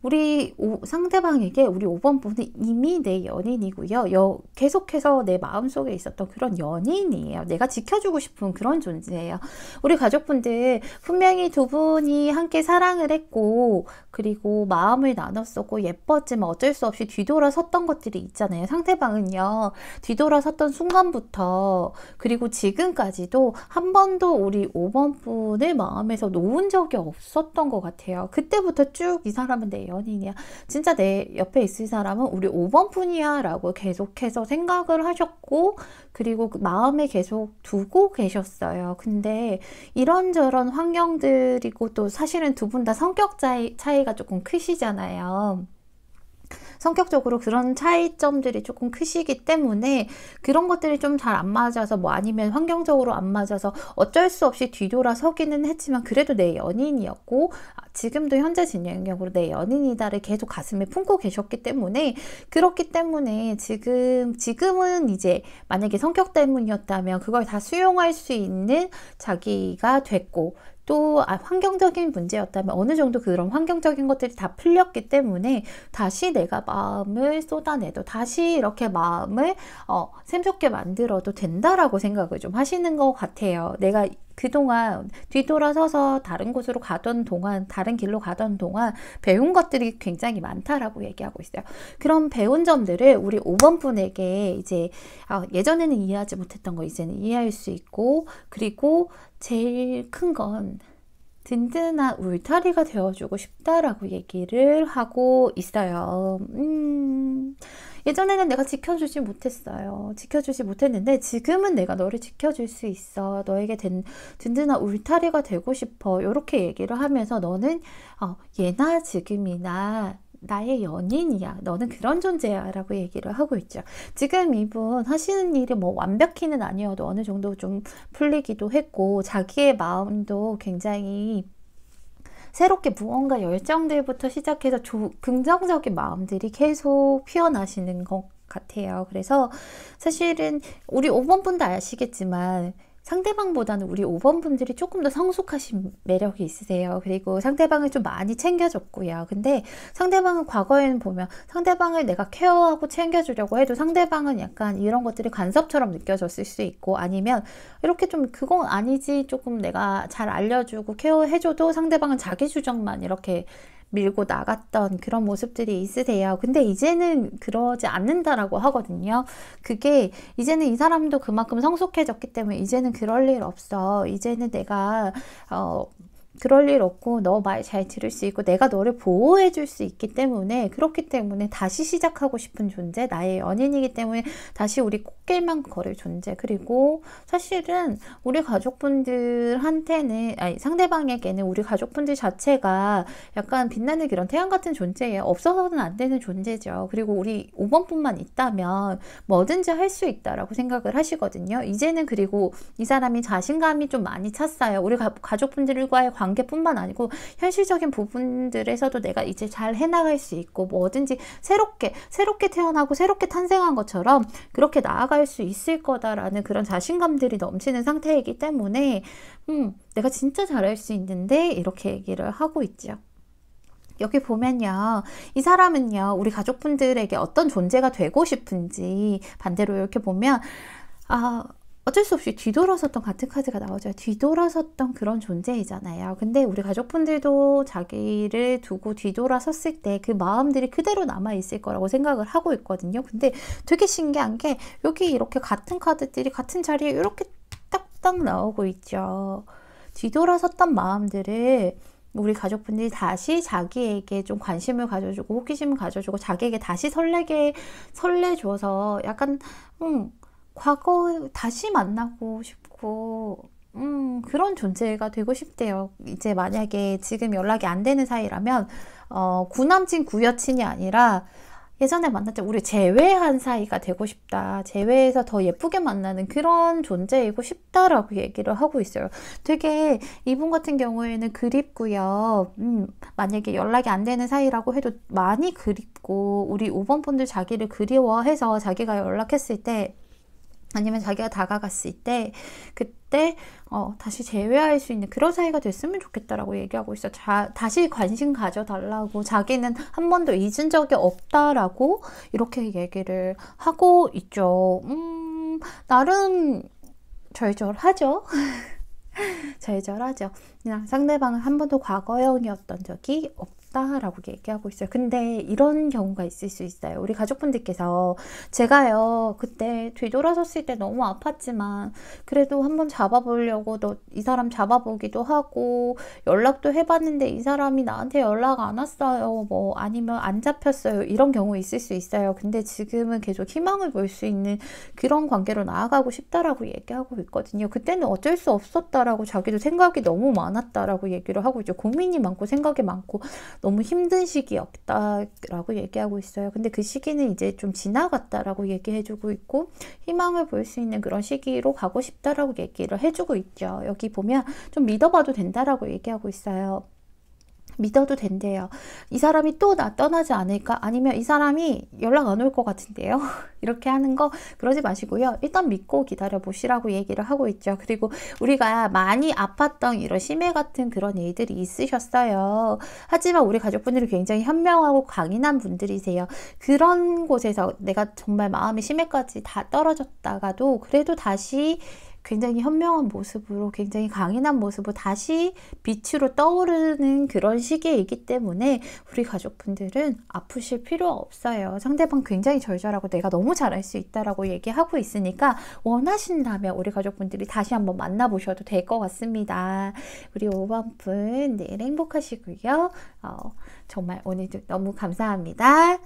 우리 오, 상대방에게 우리 5번 분이 이미 내 연인이고요. 여, 계속해서 내 마음속에 있었던 그런 연인이에요. 내가 지켜주고 싶은 그런 존재예요. 우리 가족분들 분명히 두 분이 함께 사랑을 했고 그리고 마음을 나눴었고 예뻤지만 어쩔 수 없이 뒤돌아섰던 것들이 있잖아요. 상대방은요. 뒤돌아섰던 순간부터 그리고 지금까지도 한 번도 우리 5번 분을 마음에서 놓은 적이 없었던 것 같아요. 그때부터 쭉 이 사람은 내 연인이야. 진짜 내 옆에 있을 사람은 우리 5번 뿐이야 라고 계속해서 생각을 하셨고, 그리고 그 마음에 계속 두고 계셨어요. 근데 이런저런 환경들이고 또 사실은 두 분 다 성격 차이, 차이가 조금 크시잖아요. 성격적으로 그런 차이점들이 조금 크시기 때문에 그런 것들이 좀 잘 안 맞아서 뭐 아니면 환경적으로 안 맞아서 어쩔 수 없이 뒤돌아서기는 했지만 그래도 내 연인이었고 아, 지금도 현재 진영형으로내 연인이다를 계속 가슴에 품고 계셨기 때문에 그렇기 때문에 지금 지금은 이제 만약에 성격 때문이었다면 그걸 다 수용할 수 있는 자기가 됐고 또 아, 환경적인 문제였다면 어느 정도 그런 환경적인 것들이 다 풀렸기 때문에 다시 내가 마음을 쏟아내도 다시 이렇게 마음을 어, 샘솟게 만들어도 된다라고 생각을 좀 하시는 것 같아요. 내가 그동안 뒤돌아서서 다른 곳으로 가던 동안 다른 길로 가던 동안 배운 것들이 굉장히 많다라고 얘기하고 있어요. 그런 배운 점들을 우리 5번 분에게 이제 아, 예전에는 이해하지 못했던 거 이제는 이해할 수 있고 그리고 제일 큰 건 든든한 울타리가 되어주고 싶다라고 얘기를 하고 있어요. 음... 예전에는 내가 지켜주지 못했어요. 지켜주지 못했는데 지금은 내가 너를 지켜줄 수 있어. 너에게 된, 든든한 울타리가 되고 싶어. 이렇게 얘기를 하면서 너는 어, 예나 지금이나 나의 연인이야. 너는 그런 존재야. 라고 얘기를 하고 있죠. 지금 이분 하시는 일이 뭐 완벽히는 아니어도 어느 정도 좀 풀리기도 했고, 자기의 마음도 굉장히 새롭게 무언가 열정들부터 시작해서 조, 긍정적인 마음들이 계속 피어나시는 것 같아요. 그래서 사실은 우리 5번 분도 아시겠지만 상대방보다는 우리 5번 분들이 조금 더 성숙하신 매력이 있으세요. 그리고 상대방을 좀 많이 챙겨줬고요. 근데 상대방은 과거에는 보면 상대방을 내가 케어하고 챙겨주려고 해도 상대방은 약간 이런 것들이 간섭처럼 느껴졌을 수 있고 아니면 이렇게 좀 그건 아니지 조금 내가 잘 알려주고 케어해줘도 상대방은 자기 주장만 이렇게 밀고 나갔던 그런 모습들이 있으세요. 근데 이제는 그러지 않는다라고 하거든요. 그게 이제는 이 사람도 그만큼 성숙해졌기 때문에 이제는 그럴 일 없어. 이제는 내가 어 그럴 일 없고 너 말 잘 들을 수 있고 내가 너를 보호해 줄 수 있기 때문에 그렇기 때문에 다시 시작하고 싶은 존재 나의 연인이기 때문에 다시 우리 꽃길만 걸을 존재 그리고 사실은 우리 가족분들한테는 아니 상대방에게는 우리 가족분들 자체가 약간 빛나는 그런 태양 같은 존재예요 없어서는 안 되는 존재죠 그리고 우리 5번뿐만 있다면 뭐든지 할 수 있다라고 생각을 하시거든요 이제는 그리고 이 사람이 자신감이 좀 많이 찼어요 우리 가, 가족분들과의 관계 관계뿐만 아니고 현실적인 부분들에서도 내가 이제 잘 해나갈 수 있고 뭐든지 새롭게 새롭게 태어나고 새롭게 탄생한 것처럼 그렇게 나아갈 수 있을 거다라는 그런 자신감들이 넘치는 상태이기 때문에 음, 내가 진짜 잘할 수 있는데 이렇게 얘기를 하고 있죠. 여기 보면요. 이 사람은요. 우리 가족분들에게 어떤 존재가 되고 싶은지 반대로 이렇게 보면 아, 어쩔 수 없이 뒤돌아섰던 같은 카드가 나오죠. 뒤돌아섰던 그런 존재이잖아요. 근데 우리 가족분들도 자기를 두고 뒤돌아섰을 때 그 마음들이 그대로 남아있을 거라고 생각을 하고 있거든요. 근데 되게 신기한 게 여기 이렇게 같은 카드들이 같은 자리에 이렇게 딱딱 나오고 있죠. 뒤돌아섰던 마음들을 우리 가족분들이 다시 자기에게 좀 관심을 가져주고 호기심을 가져주고 자기에게 다시 설레게 설레줘서 약간 음, 과거 다시 만나고 싶고 음, 그런 존재가 되고 싶대요. 이제 만약에 지금 연락이 안 되는 사이라면 어, 구남친 구여친이 아니라 예전에 만났던 우리 재회한 사이가 되고 싶다. 재회에서 더 예쁘게 만나는 그런 존재이고 싶다라고 얘기를 하고 있어요. 되게 이분 같은 경우에는 그립고요. 음, 만약에 연락이 안 되는 사이라고 해도 많이 그립고 우리 5번 분들 자기를 그리워해서 자기가 연락했을 때 아니면 자기가 다가갔을 때 그때 어, 다시 재회할 수 있는 그런 사이가 됐으면 좋겠다라고 얘기하고 있어. 자, 다시 관심 가져달라고 자기는 한 번도 잊은 적이 없다라고 이렇게 얘기를 하고 있죠. 음, 나름 절절하죠. 절절하죠. 그냥 상대방은 한 번도 과거형이었던 적이 없. 없다라고 얘기하고 있어요. 근데 이런 경우가 있을 수 있어요. 우리 가족분들께서 제가요 그때 뒤돌아섰을 때 너무 아팠지만 그래도 한번 잡아보려고 너이 사람 잡아보기도 하고 연락도 해봤는데 이 사람이 나한테 연락 안 왔어요. 뭐 아니면 안 잡혔어요. 이런 경우 있을 수 있어요. 근데 지금은 계속 희망을 볼 수 있는 그런 관계로 나아가고 싶다라고 얘기하고 있거든요. 그때는 어쩔 수 없었다라고 자기도 생각이 너무 많았다라고 얘기를 하고 있죠. 고민이 많고 생각이 많고 너무 힘든 시기였다라고 얘기하고 있어요. 근데 그 시기는 이제 좀 지나갔다라고 얘기해주고 있고 희망을 볼 수 있는 그런 시기로 가고 싶다라고 얘기를 해주고 있죠. 여기 보면 좀 믿어봐도 된다라고 얘기하고 있어요. 믿어도 된대요. 이 사람이 또 나 떠나지 않을까? 아니면 이 사람이 연락 안 올 것 같은데요? 이렇게 하는 거 그러지 마시고요. 일단 믿고 기다려 보시라고 얘기를 하고 있죠. 그리고 우리가 많이 아팠던 이런 심해 같은 그런 일들이 있으셨어요. 하지만 우리 가족분들이 굉장히 현명하고 강인한 분들이세요. 그런 곳에서 내가 정말 마음이 심해까지 다 떨어졌다가도 그래도 다시 굉장히 현명한 모습으로 굉장히 강인한 모습으로 다시 빛으로 떠오르는 그런 시기이기 때문에 우리 가족분들은 아프실 필요 없어요. 상대방 굉장히 절절하고 내가 너무 잘할 수 있다라고 얘기하고 있으니까 원하신다면 우리 가족분들이 다시 한번 만나보셔도 될 것 같습니다. 우리 5번 분 내일 행복하시고요. 어, 정말 오늘도 너무 감사합니다.